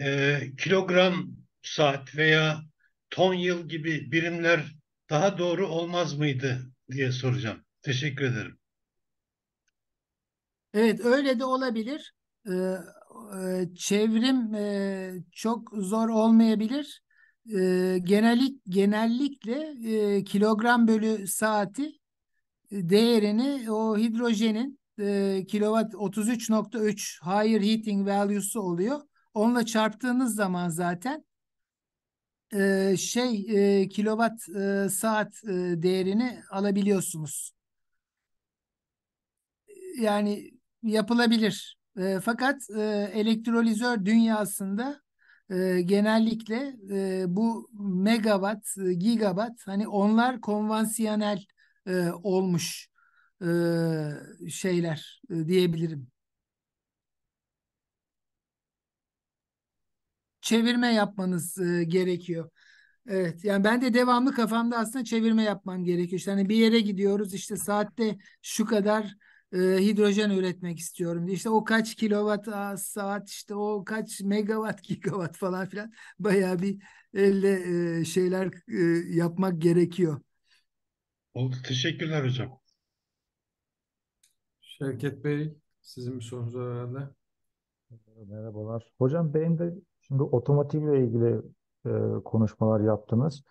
e, kilogram saat veya ton yıl gibi birimler daha doğru olmaz mıydı diye soracağım. Teşekkür ederim. Evet öyle de olabilir. Ee, e, çevrim e, çok zor olmayabilir e, genellik genellikle e, kilogram bölü saati değerini o hidrojenin e, kilowatt 33.3 higher heating value'su oluyor. Onunla çarptığınız zaman zaten e, şey e, kilowatt e, saat e, değerini alabiliyorsunuz. Yani yapılabilir. E, fakat e, elektrolizör dünyasında ee, genellikle e, bu megawatt, e, gigawatt hani onlar konvansiyonel e, olmuş şeyler diyebilirim. Çevirme yapmanız gerekiyor. Evet yani ben de devamlı kafamda aslında çevirme yapmam gerekiyor. İşte hani bir yere gidiyoruz işte saatte şu kadar e, hidrojen üretmek istiyorum. İşte o kaç kilowatt saat işte o kaç megawatt gigawatt falan filan bayağı bir elle e, şeyler e, yapmak gerekiyor. Oldu. Teşekkürler hocam. Şevket Bey sizin bir sorunuz var herhalde. Merhabalar. Hocam benim de şimdi otomotivle ilgili e, konuşmalar yaptınız.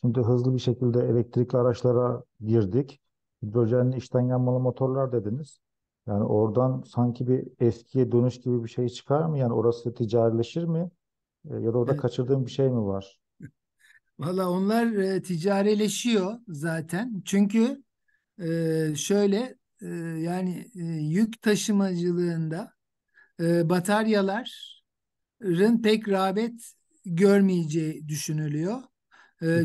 Şimdi hızlı bir şekilde elektrikli araçlara girdik hidrojenli içten yanmalı motorlar dediniz. Yani oradan sanki bir eskiye dönüş gibi bir şey çıkar mı? Yani orası ticarileşir mi? E, ya da orada evet. kaçırdığım bir şey mi var? Valla onlar e, ticarileşiyor zaten. Çünkü e, şöyle yani yük taşımacılığında bataryaların pek rağbet görmeyeceği düşünülüyor.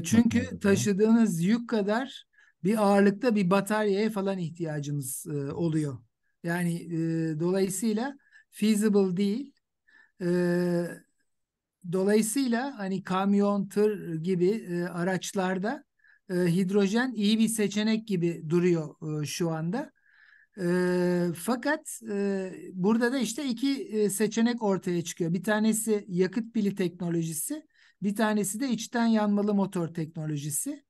çünkü taşıdığınız yük kadar bir ağırlıkta bir bataryaya falan ihtiyacınız e, oluyor. Yani e, dolayısıyla feasible değil. E, dolayısıyla hani kamyon, tır gibi e, araçlarda e, hidrojen iyi bir seçenek gibi duruyor e, şu anda. E, fakat e, burada da işte iki e, seçenek ortaya çıkıyor. Bir tanesi yakıt pili teknolojisi, bir tanesi de içten yanmalı motor teknolojisi.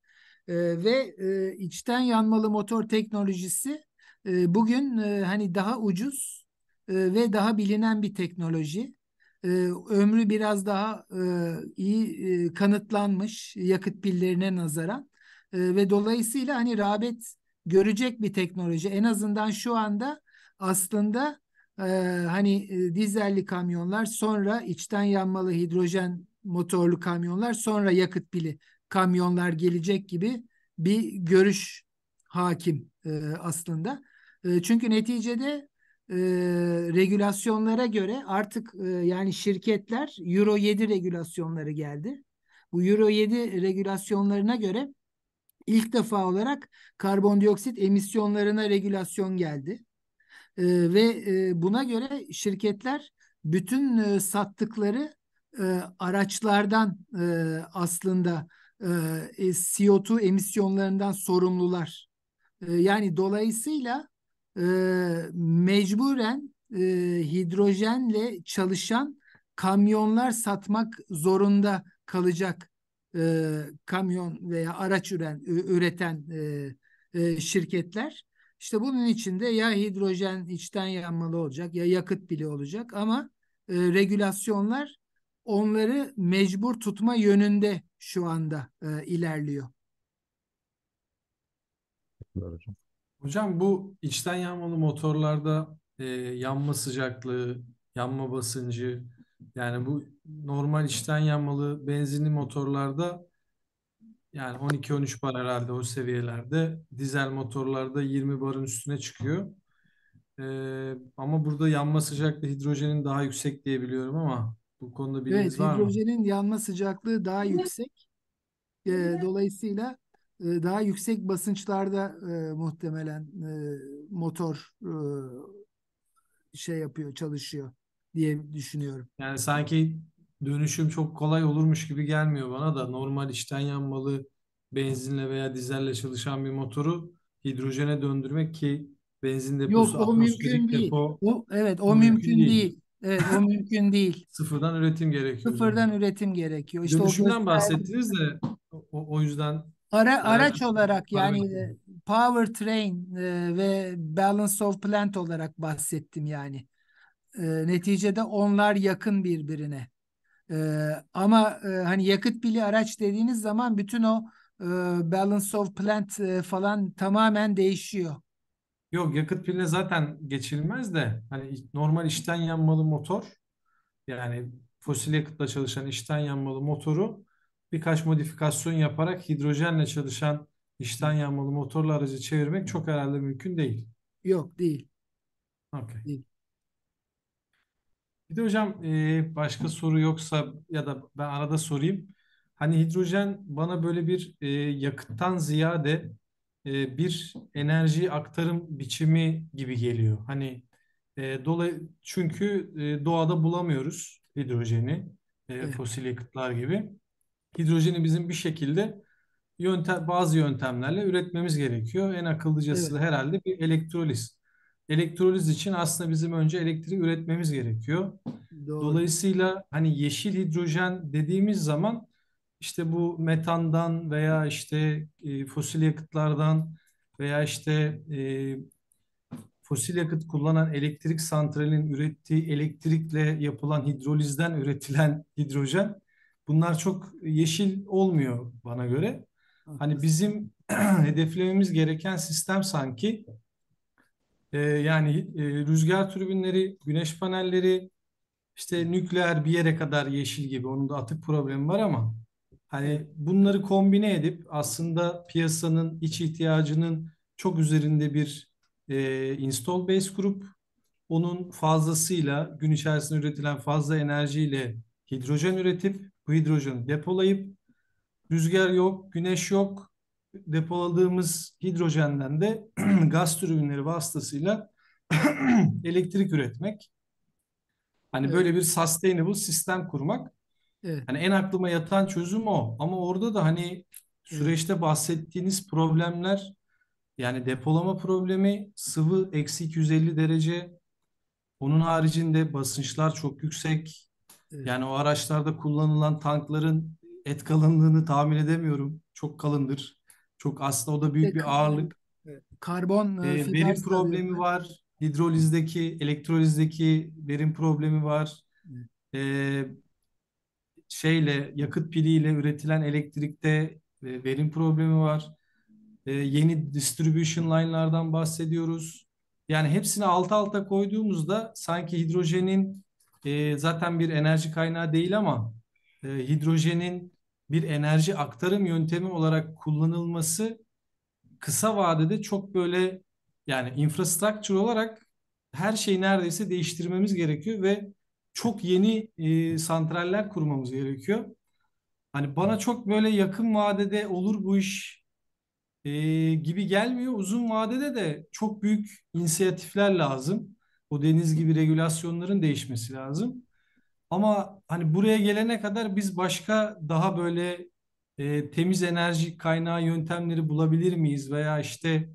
E, ve e, içten yanmalı motor teknolojisi e, bugün e, hani daha ucuz e, ve daha bilinen bir teknoloji. E, ömrü biraz daha e, iyi e, kanıtlanmış yakıt pillerine nazaran e, ve dolayısıyla hani rağbet görecek bir teknoloji. En azından şu anda aslında e, hani e, dizelli kamyonlar sonra içten yanmalı hidrojen motorlu kamyonlar sonra yakıt pili kamyonlar gelecek gibi bir görüş hakim e, aslında. E, çünkü neticede e, regülasyonlara göre artık e, yani şirketler Euro 7 regülasyonları geldi. Bu Euro 7 regülasyonlarına göre ilk defa olarak karbondioksit emisyonlarına regülasyon geldi. E, ve e, buna göre şirketler bütün e, sattıkları e, araçlardan e, aslında e, e, CO2 emisyonlarından sorumlular. E, yani dolayısıyla mecburen hidrojenle çalışan kamyonlar satmak zorunda kalacak kamyon veya araç üren, üreten şirketler. İşte bunun içinde ya hidrojen içten yanmalı olacak ya yakıt bile olacak ama e, regülasyonlar onları mecbur tutma yönünde şu anda e, ilerliyor. Hocam bu içten yanmalı motorlarda e, yanma sıcaklığı, yanma basıncı yani bu normal içten yanmalı benzinli motorlarda yani 12-13 bar herhalde o seviyelerde. Dizel motorlarda 20 barın üstüne çıkıyor. E, ama burada yanma sıcaklığı hidrojenin daha yüksek diye biliyorum ama bu konuda bilginiz Evet, var mı? hidrojenin yanma sıcaklığı daha yüksek. Ee, dolayısıyla e, daha yüksek basınçlarda e, muhtemelen e, motor e, şey yapıyor, çalışıyor diye düşünüyorum. Yani sanki dönüşüm çok kolay olurmuş gibi gelmiyor bana da normal içten yanmalı benzinle veya dizelle çalışan bir motoru hidrojene döndürmek ki benzin Yok, o mümkün atmosferik değil. O, evet, o mümkün mümkün değil. değil. Evet, o mümkün değil. Sıfırdan üretim gerekiyor. Sıfırdan üretim gerekiyor. İşte Dönüşümden o bahsettiniz de o, o yüzden Ara, araç yani, olarak yani evet. power train e, ve balance of plant olarak bahsettim yani. E, neticede onlar yakın birbirine. E, ama e, hani yakıt bili araç dediğiniz zaman bütün o e, balance of plant e, falan tamamen değişiyor. Yok yakıt piline zaten geçilmez de hani normal içten yanmalı motor yani fosil yakıtla çalışan içten yanmalı motoru birkaç modifikasyon yaparak hidrojenle çalışan içten yanmalı motorlu aracı çevirmek çok herhalde mümkün değil. Yok değil. Okay. Değil. Bir de hocam e, başka soru yoksa ya da ben arada sorayım. Hani hidrojen bana böyle bir e, yakıttan ziyade e, bir enerji aktarım biçimi gibi geliyor. Hani e, dolay çünkü e, doğada bulamıyoruz hidrojeni e, fosil yakıtlar gibi. Hidrojeni bizim bir şekilde yöntem bazı yöntemlerle üretmemiz gerekiyor. En akıllıcası evet. herhalde bir elektroliz. Elektroliz için aslında bizim önce elektriği üretmemiz gerekiyor. Doğru. Dolayısıyla hani yeşil hidrojen dediğimiz zaman işte bu metandan veya işte e, fosil yakıtlardan veya işte e, fosil yakıt kullanan elektrik santralinin ürettiği elektrikle yapılan hidrolizden üretilen hidrojen bunlar çok yeşil olmuyor bana göre. Hani bizim hedeflememiz gereken sistem sanki e, yani e, rüzgar türbinleri, güneş panelleri işte nükleer bir yere kadar yeşil gibi onun da atık problemi var ama Hani bunları kombine edip aslında piyasanın iç ihtiyacının çok üzerinde bir e, install base grup, onun fazlasıyla gün içerisinde üretilen fazla enerjiyle hidrojen üretip bu hidrojeni depolayıp rüzgar yok, güneş yok, depoladığımız hidrojenden de gaz türbinleri vasıtasıyla elektrik üretmek. Hani evet. böyle bir sustainable sistem kurmak. Evet. Hani en aklıma yatan çözüm o. Ama orada da hani süreçte bahsettiğiniz problemler yani depolama problemi sıvı eksi 250 derece. Onun haricinde basınçlar çok yüksek. Evet. Yani o araçlarda kullanılan tankların et kalınlığını tahmin edemiyorum. Çok kalındır. Çok aslında o da büyük bir ağırlık. Evet. Karbon e, ee, verim problemi tabii. var. Hidrolizdeki, elektrolizdeki verim problemi var. E, şeyle yakıt piliyle üretilen elektrikte e, verim problemi var. E, yeni distribution line'lardan bahsediyoruz. Yani hepsini alt alta koyduğumuzda sanki hidrojenin e, zaten bir enerji kaynağı değil ama hidrojenin bir enerji aktarım yöntemi olarak kullanılması kısa vadede çok böyle yani infrastruktur olarak her şeyi neredeyse değiştirmemiz gerekiyor ve çok yeni e, santraller kurmamız gerekiyor. Hani bana çok böyle yakın vadede olur bu iş e, gibi gelmiyor. Uzun vadede de çok büyük inisiyatifler lazım. O deniz gibi regülasyonların değişmesi lazım. Ama hani buraya gelene kadar biz başka daha böyle e, temiz enerji kaynağı yöntemleri bulabilir miyiz? Veya işte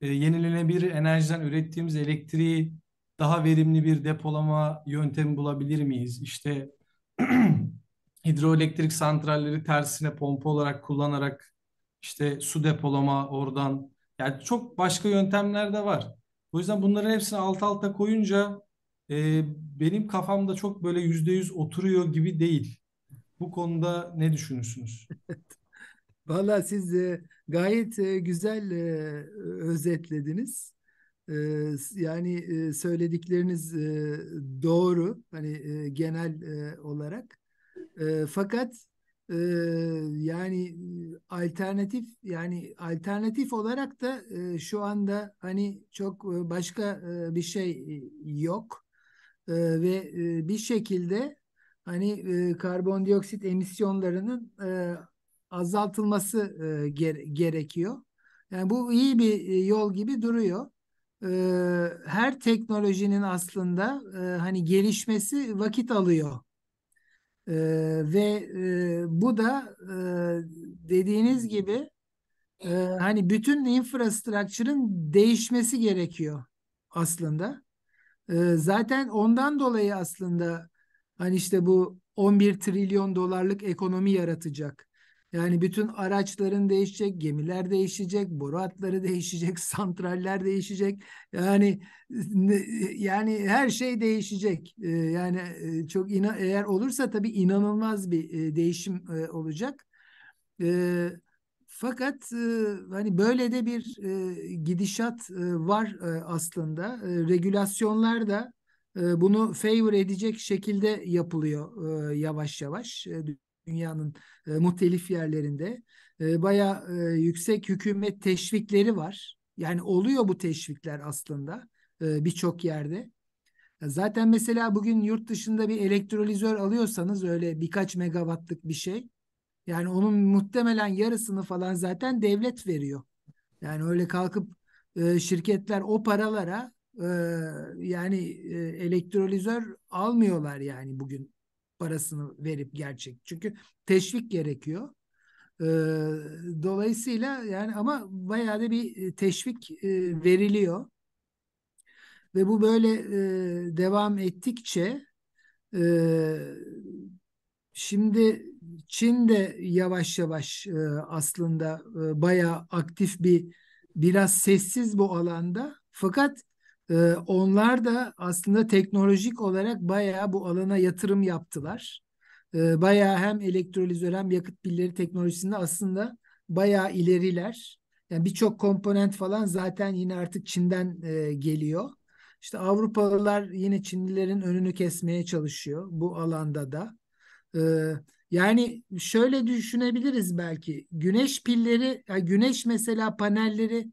e, yenilenebilir enerjiden ürettiğimiz elektriği daha verimli bir depolama yöntemi bulabilir miyiz? İşte hidroelektrik santralleri tersine pompa olarak kullanarak işte su depolama oradan yani çok başka yöntemler de var. O yüzden bunların hepsini alt alta koyunca e, benim kafamda çok böyle yüzde yüz oturuyor gibi değil. Bu konuda ne düşünürsünüz? Vallahi siz e, gayet e, güzel e, özetlediniz yani söyledikleriniz doğru hani genel olarak fakat yani alternatif yani alternatif olarak da şu anda hani çok başka bir şey yok ve bir şekilde hani karbondioksit emisyonlarının azaltılması gerekiyor. Yani bu iyi bir yol gibi duruyor e, her teknolojinin aslında e, hani gelişmesi vakit alıyor. E, ve e, bu da e, dediğiniz gibi e, hani bütün infrastructure'ın değişmesi gerekiyor aslında. E, zaten ondan dolayı aslında hani işte bu 11 trilyon dolarlık ekonomi yaratacak yani bütün araçların değişecek, gemiler değişecek, boru hatları değişecek, santraller değişecek. Yani yani her şey değişecek. Ee, yani e, çok ina, eğer olursa tabii inanılmaz bir e, değişim e, olacak. Ee, fakat hani böyle de bir gidişat var aslında. Regülasyonlar da bunu favor edecek şekilde yapılıyor yavaş yavaş dünyanın e, muhtelif yerlerinde. E, Baya e, yüksek hükümet teşvikleri var. Yani oluyor bu teşvikler aslında e, birçok yerde. E, zaten mesela bugün yurt dışında bir elektrolizör alıyorsanız öyle birkaç megawattlık bir şey. Yani onun muhtemelen yarısını falan zaten devlet veriyor. Yani öyle kalkıp e, şirketler o paralara e, yani e, elektrolizör almıyorlar yani bugün parasını verip gerçek. Çünkü teşvik gerekiyor. Ee, dolayısıyla yani ama bayağı da bir e, teşvik e, veriliyor. Ve bu böyle e, devam ettikçe şimdi Çin de yavaş yavaş aslında e, bayağı aktif bir biraz sessiz bu alanda. Fakat e, onlar da aslında teknolojik olarak bayağı bu alana yatırım yaptılar. E, bayağı hem elektrolizör hem yakıt pilleri teknolojisinde aslında bayağı ileriler. Yani birçok komponent falan zaten yine artık Çin'den e, geliyor. İşte Avrupalılar yine Çinlilerin önünü kesmeye çalışıyor bu alanda da. Ee, yani şöyle düşünebiliriz belki. Güneş pilleri, yani güneş mesela panelleri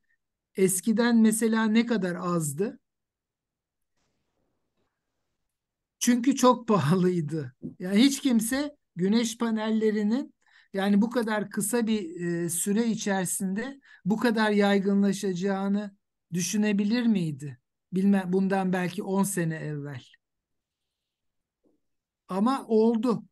eskiden mesela ne kadar azdı? Çünkü çok pahalıydı. Yani hiç kimse güneş panellerinin yani bu kadar kısa bir e, süre içerisinde bu kadar yaygınlaşacağını düşünebilir miydi? Bilmem bundan belki 10 sene evvel. Ama oldu.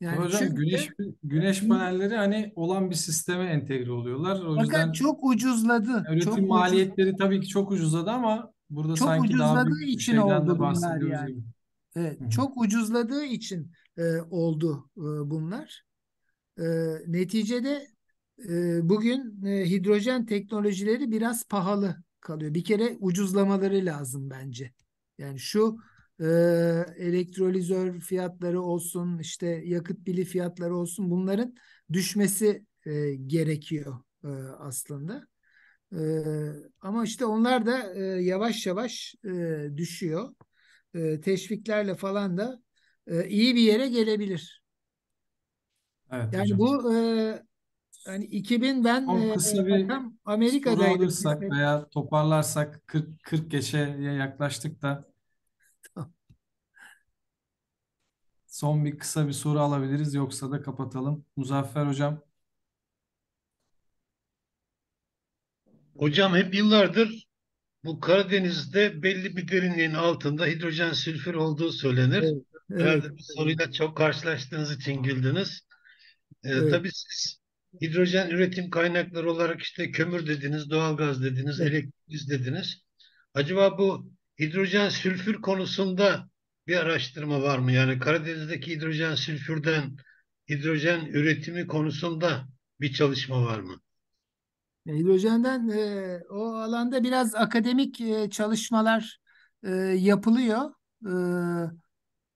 Yani Hocam çünkü, güneş güneş panelleri hani olan bir sisteme entegre oluyorlar. O fakat yüzden çok ucuzladı. Üretim çok maliyetleri ucuz. tabii ki çok ucuzladı ama Burada çok sanki ucuzladığı daha büyük için oldu bunlar yani. Gibi. Evet, Hı-hı. çok ucuzladığı için e, oldu e, bunlar. E, neticede e, bugün e, hidrojen teknolojileri biraz pahalı kalıyor. Bir kere ucuzlamaları lazım bence. Yani şu e, elektrolizör fiyatları olsun, işte yakıt bili fiyatları olsun bunların düşmesi e, gerekiyor e, aslında. Ee, ama işte onlar da e, yavaş yavaş e, düşüyor. E, teşviklerle falan da e, iyi bir yere gelebilir. Evet, yani hocam. bu e, yani 2000 ben Son e, kısa bir tam Amerika'daydım. alırsak veya toparlarsak 40 40 geçe yaklaştık da son bir kısa bir soru alabiliriz yoksa da kapatalım. Muzaffer hocam Hocam hep yıllardır bu Karadeniz'de belli bir derinliğin altında hidrojen sülfür olduğu söylenir. Evet, evet, evet. soruyla çok karşılaştığınız için güldünüz. Ee, evet. Tabii siz hidrojen üretim kaynakları olarak işte kömür dediniz, doğalgaz dediniz, evet. elektrik dediniz. Acaba bu hidrojen sülfür konusunda bir araştırma var mı? Yani Karadeniz'deki hidrojen sülfürden hidrojen üretimi konusunda bir çalışma var mı? Hidrojenden e, o alanda biraz akademik e, çalışmalar e, yapılıyor. E,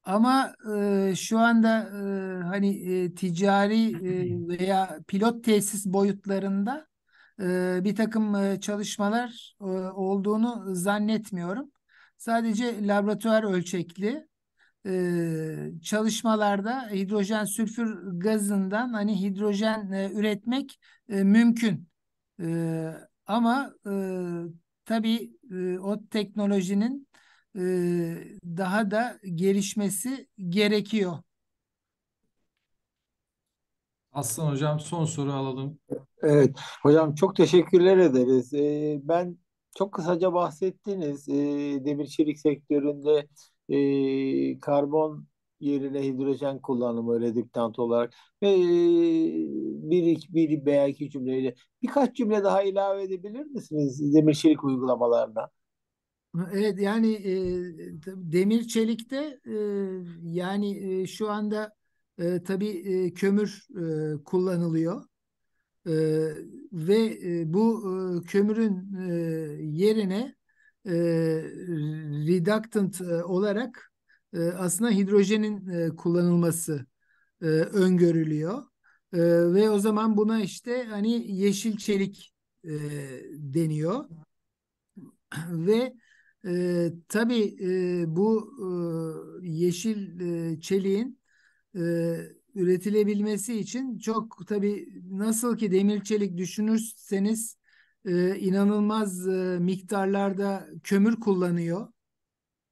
ama e, şu anda e, hani e, ticari e, veya pilot tesis boyutlarında e, bir takım e, çalışmalar e, olduğunu zannetmiyorum. Sadece laboratuvar ölçekli e, çalışmalarda hidrojen sülfür gazından hani hidrojen e, üretmek e, mümkün. E, ama e, tabii e, o teknolojinin e, daha da gelişmesi gerekiyor. Aslan hocam son soru alalım. Evet hocam çok teşekkürler ederiz. Ee, ben çok kısaca bahsettiniz e, demir çelik sektöründe e, karbon yerine hidrojen kullanımı redüktant olarak ve e, bir, bir veya iki cümleyle birkaç cümle daha ilave edebilir misiniz demir çelik uygulamalarına? Evet yani e, demir çelikte e, yani e, şu anda e, tabii e, kömür e, kullanılıyor e, ve e, bu e, kömürün e, yerine e, reductant e, olarak e, aslında hidrojenin e, kullanılması e, öngörülüyor. E, ve o zaman buna işte hani yeşil çelik deniyor. Ve e, tabii bu yeşil e, çeliğin üretilebilmesi için çok tabii nasıl ki demir çelik düşünürseniz inanılmaz miktarlarda kömür kullanıyor.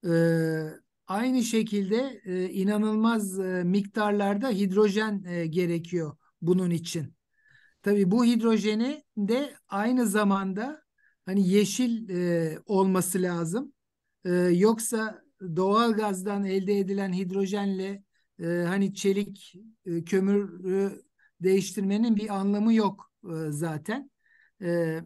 E, Aynı şekilde e, inanılmaz e, miktarlarda hidrojen e, gerekiyor bunun için. Tabii bu hidrojeni de aynı zamanda hani yeşil e, olması lazım. E, yoksa doğal gazdan elde edilen hidrojenle e, hani çelik e, kömürü değiştirmenin bir anlamı yok e, zaten. E,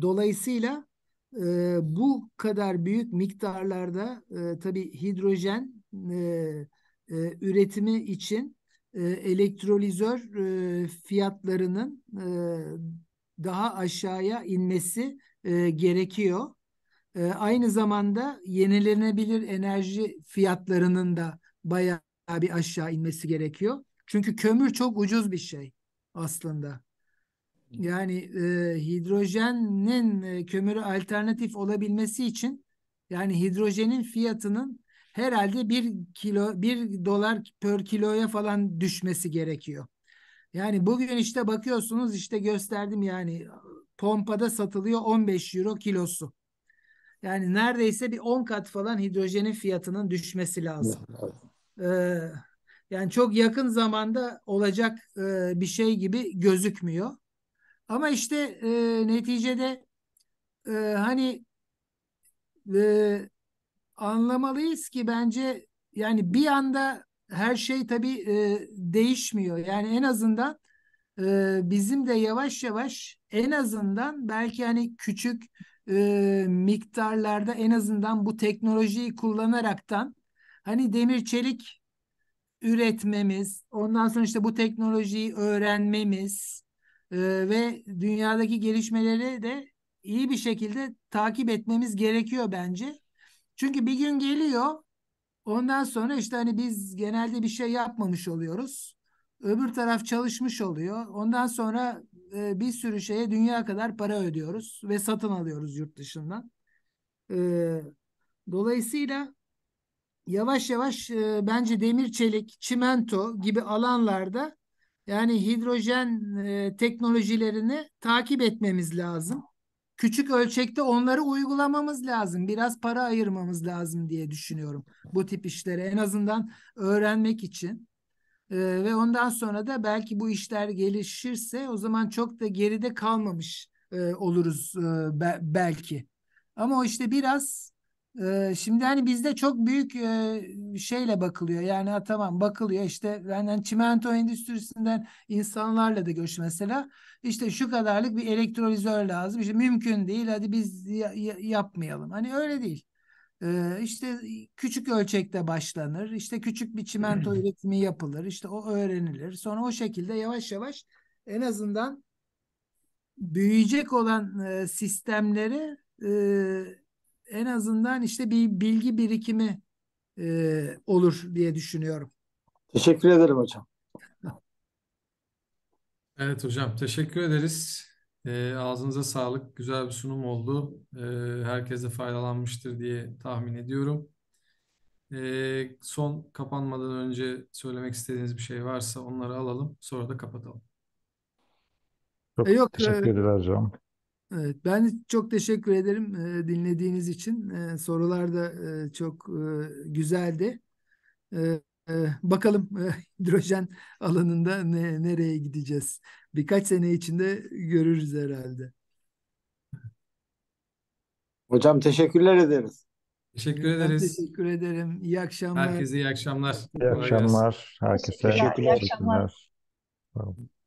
dolayısıyla e, bu kadar büyük miktarlarda e, tabii hidrojen e, e, üretimi için e, elektrolizör e, fiyatlarının e, daha aşağıya inmesi e, gerekiyor. E, aynı zamanda yenilenebilir enerji fiyatlarının da bayağı bir aşağı inmesi gerekiyor. Çünkü kömür çok ucuz bir şey aslında. Yani e, hidrojenin e, kömürü alternatif olabilmesi için yani hidrojenin fiyatının herhalde bir kilo bir dolar per kiloya falan düşmesi gerekiyor. Yani bugün işte bakıyorsunuz işte gösterdim yani pompada satılıyor 15 euro kilosu. Yani neredeyse bir 10 kat falan hidrojenin fiyatının düşmesi lazım. Ee, yani çok yakın zamanda olacak e, bir şey gibi gözükmüyor. Ama işte e, neticede e, hani e, anlamalıyız ki bence yani bir anda her şey tabii e, değişmiyor. Yani en azından e, bizim de yavaş yavaş en azından belki hani küçük e, miktarlarda en azından bu teknolojiyi kullanaraktan hani demir çelik üretmemiz, ondan sonra işte bu teknolojiyi öğrenmemiz, ee, ve dünyadaki gelişmeleri de iyi bir şekilde takip etmemiz gerekiyor bence. Çünkü bir gün geliyor ondan sonra işte hani biz genelde bir şey yapmamış oluyoruz. Öbür taraf çalışmış oluyor. Ondan sonra e, bir sürü şeye dünya kadar para ödüyoruz ve satın alıyoruz yurt dışından. E, dolayısıyla yavaş yavaş e, bence demir çelik, çimento gibi alanlarda yani hidrojen e, teknolojilerini takip etmemiz lazım. Küçük ölçekte onları uygulamamız lazım. Biraz para ayırmamız lazım diye düşünüyorum bu tip işlere en azından öğrenmek için. E, ve ondan sonra da belki bu işler gelişirse o zaman çok da geride kalmamış e, oluruz e, be, belki. Ama o işte biraz şimdi hani bizde çok büyük şeyle bakılıyor. Yani ha, tamam bakılıyor işte yani hani, çimento endüstrisinden insanlarla da görüş mesela. işte şu kadarlık bir elektrolizör lazım. İşte mümkün değil hadi biz yapmayalım. Hani öyle değil. işte küçük ölçekte başlanır. işte küçük bir çimento üretimi yapılır. işte o öğrenilir. Sonra o şekilde yavaş yavaş en azından büyüyecek olan sistemleri en azından işte bir bilgi birikimi e, olur diye düşünüyorum. Teşekkür ederim hocam. Evet hocam teşekkür ederiz. E, ağzınıza sağlık. Güzel bir sunum oldu. E, herkese faydalanmıştır diye tahmin ediyorum. E, son kapanmadan önce söylemek istediğiniz bir şey varsa onları alalım. Sonra da kapatalım. Çok e, Yok, teşekkür e, ederim hocam. Evet, ben çok teşekkür ederim e, dinlediğiniz için. E, sorular da e, çok güzeldi. bakalım hidrojen alanında ne, nereye gideceğiz? Birkaç sene içinde görürüz herhalde. Hocam teşekkürler ederiz. Teşekkür ben ederiz. Teşekkür ederim. İyi akşamlar. Herkese iyi akşamlar. İyi akşamlar. Herkese iyi akşamlar. İyi akşamlar.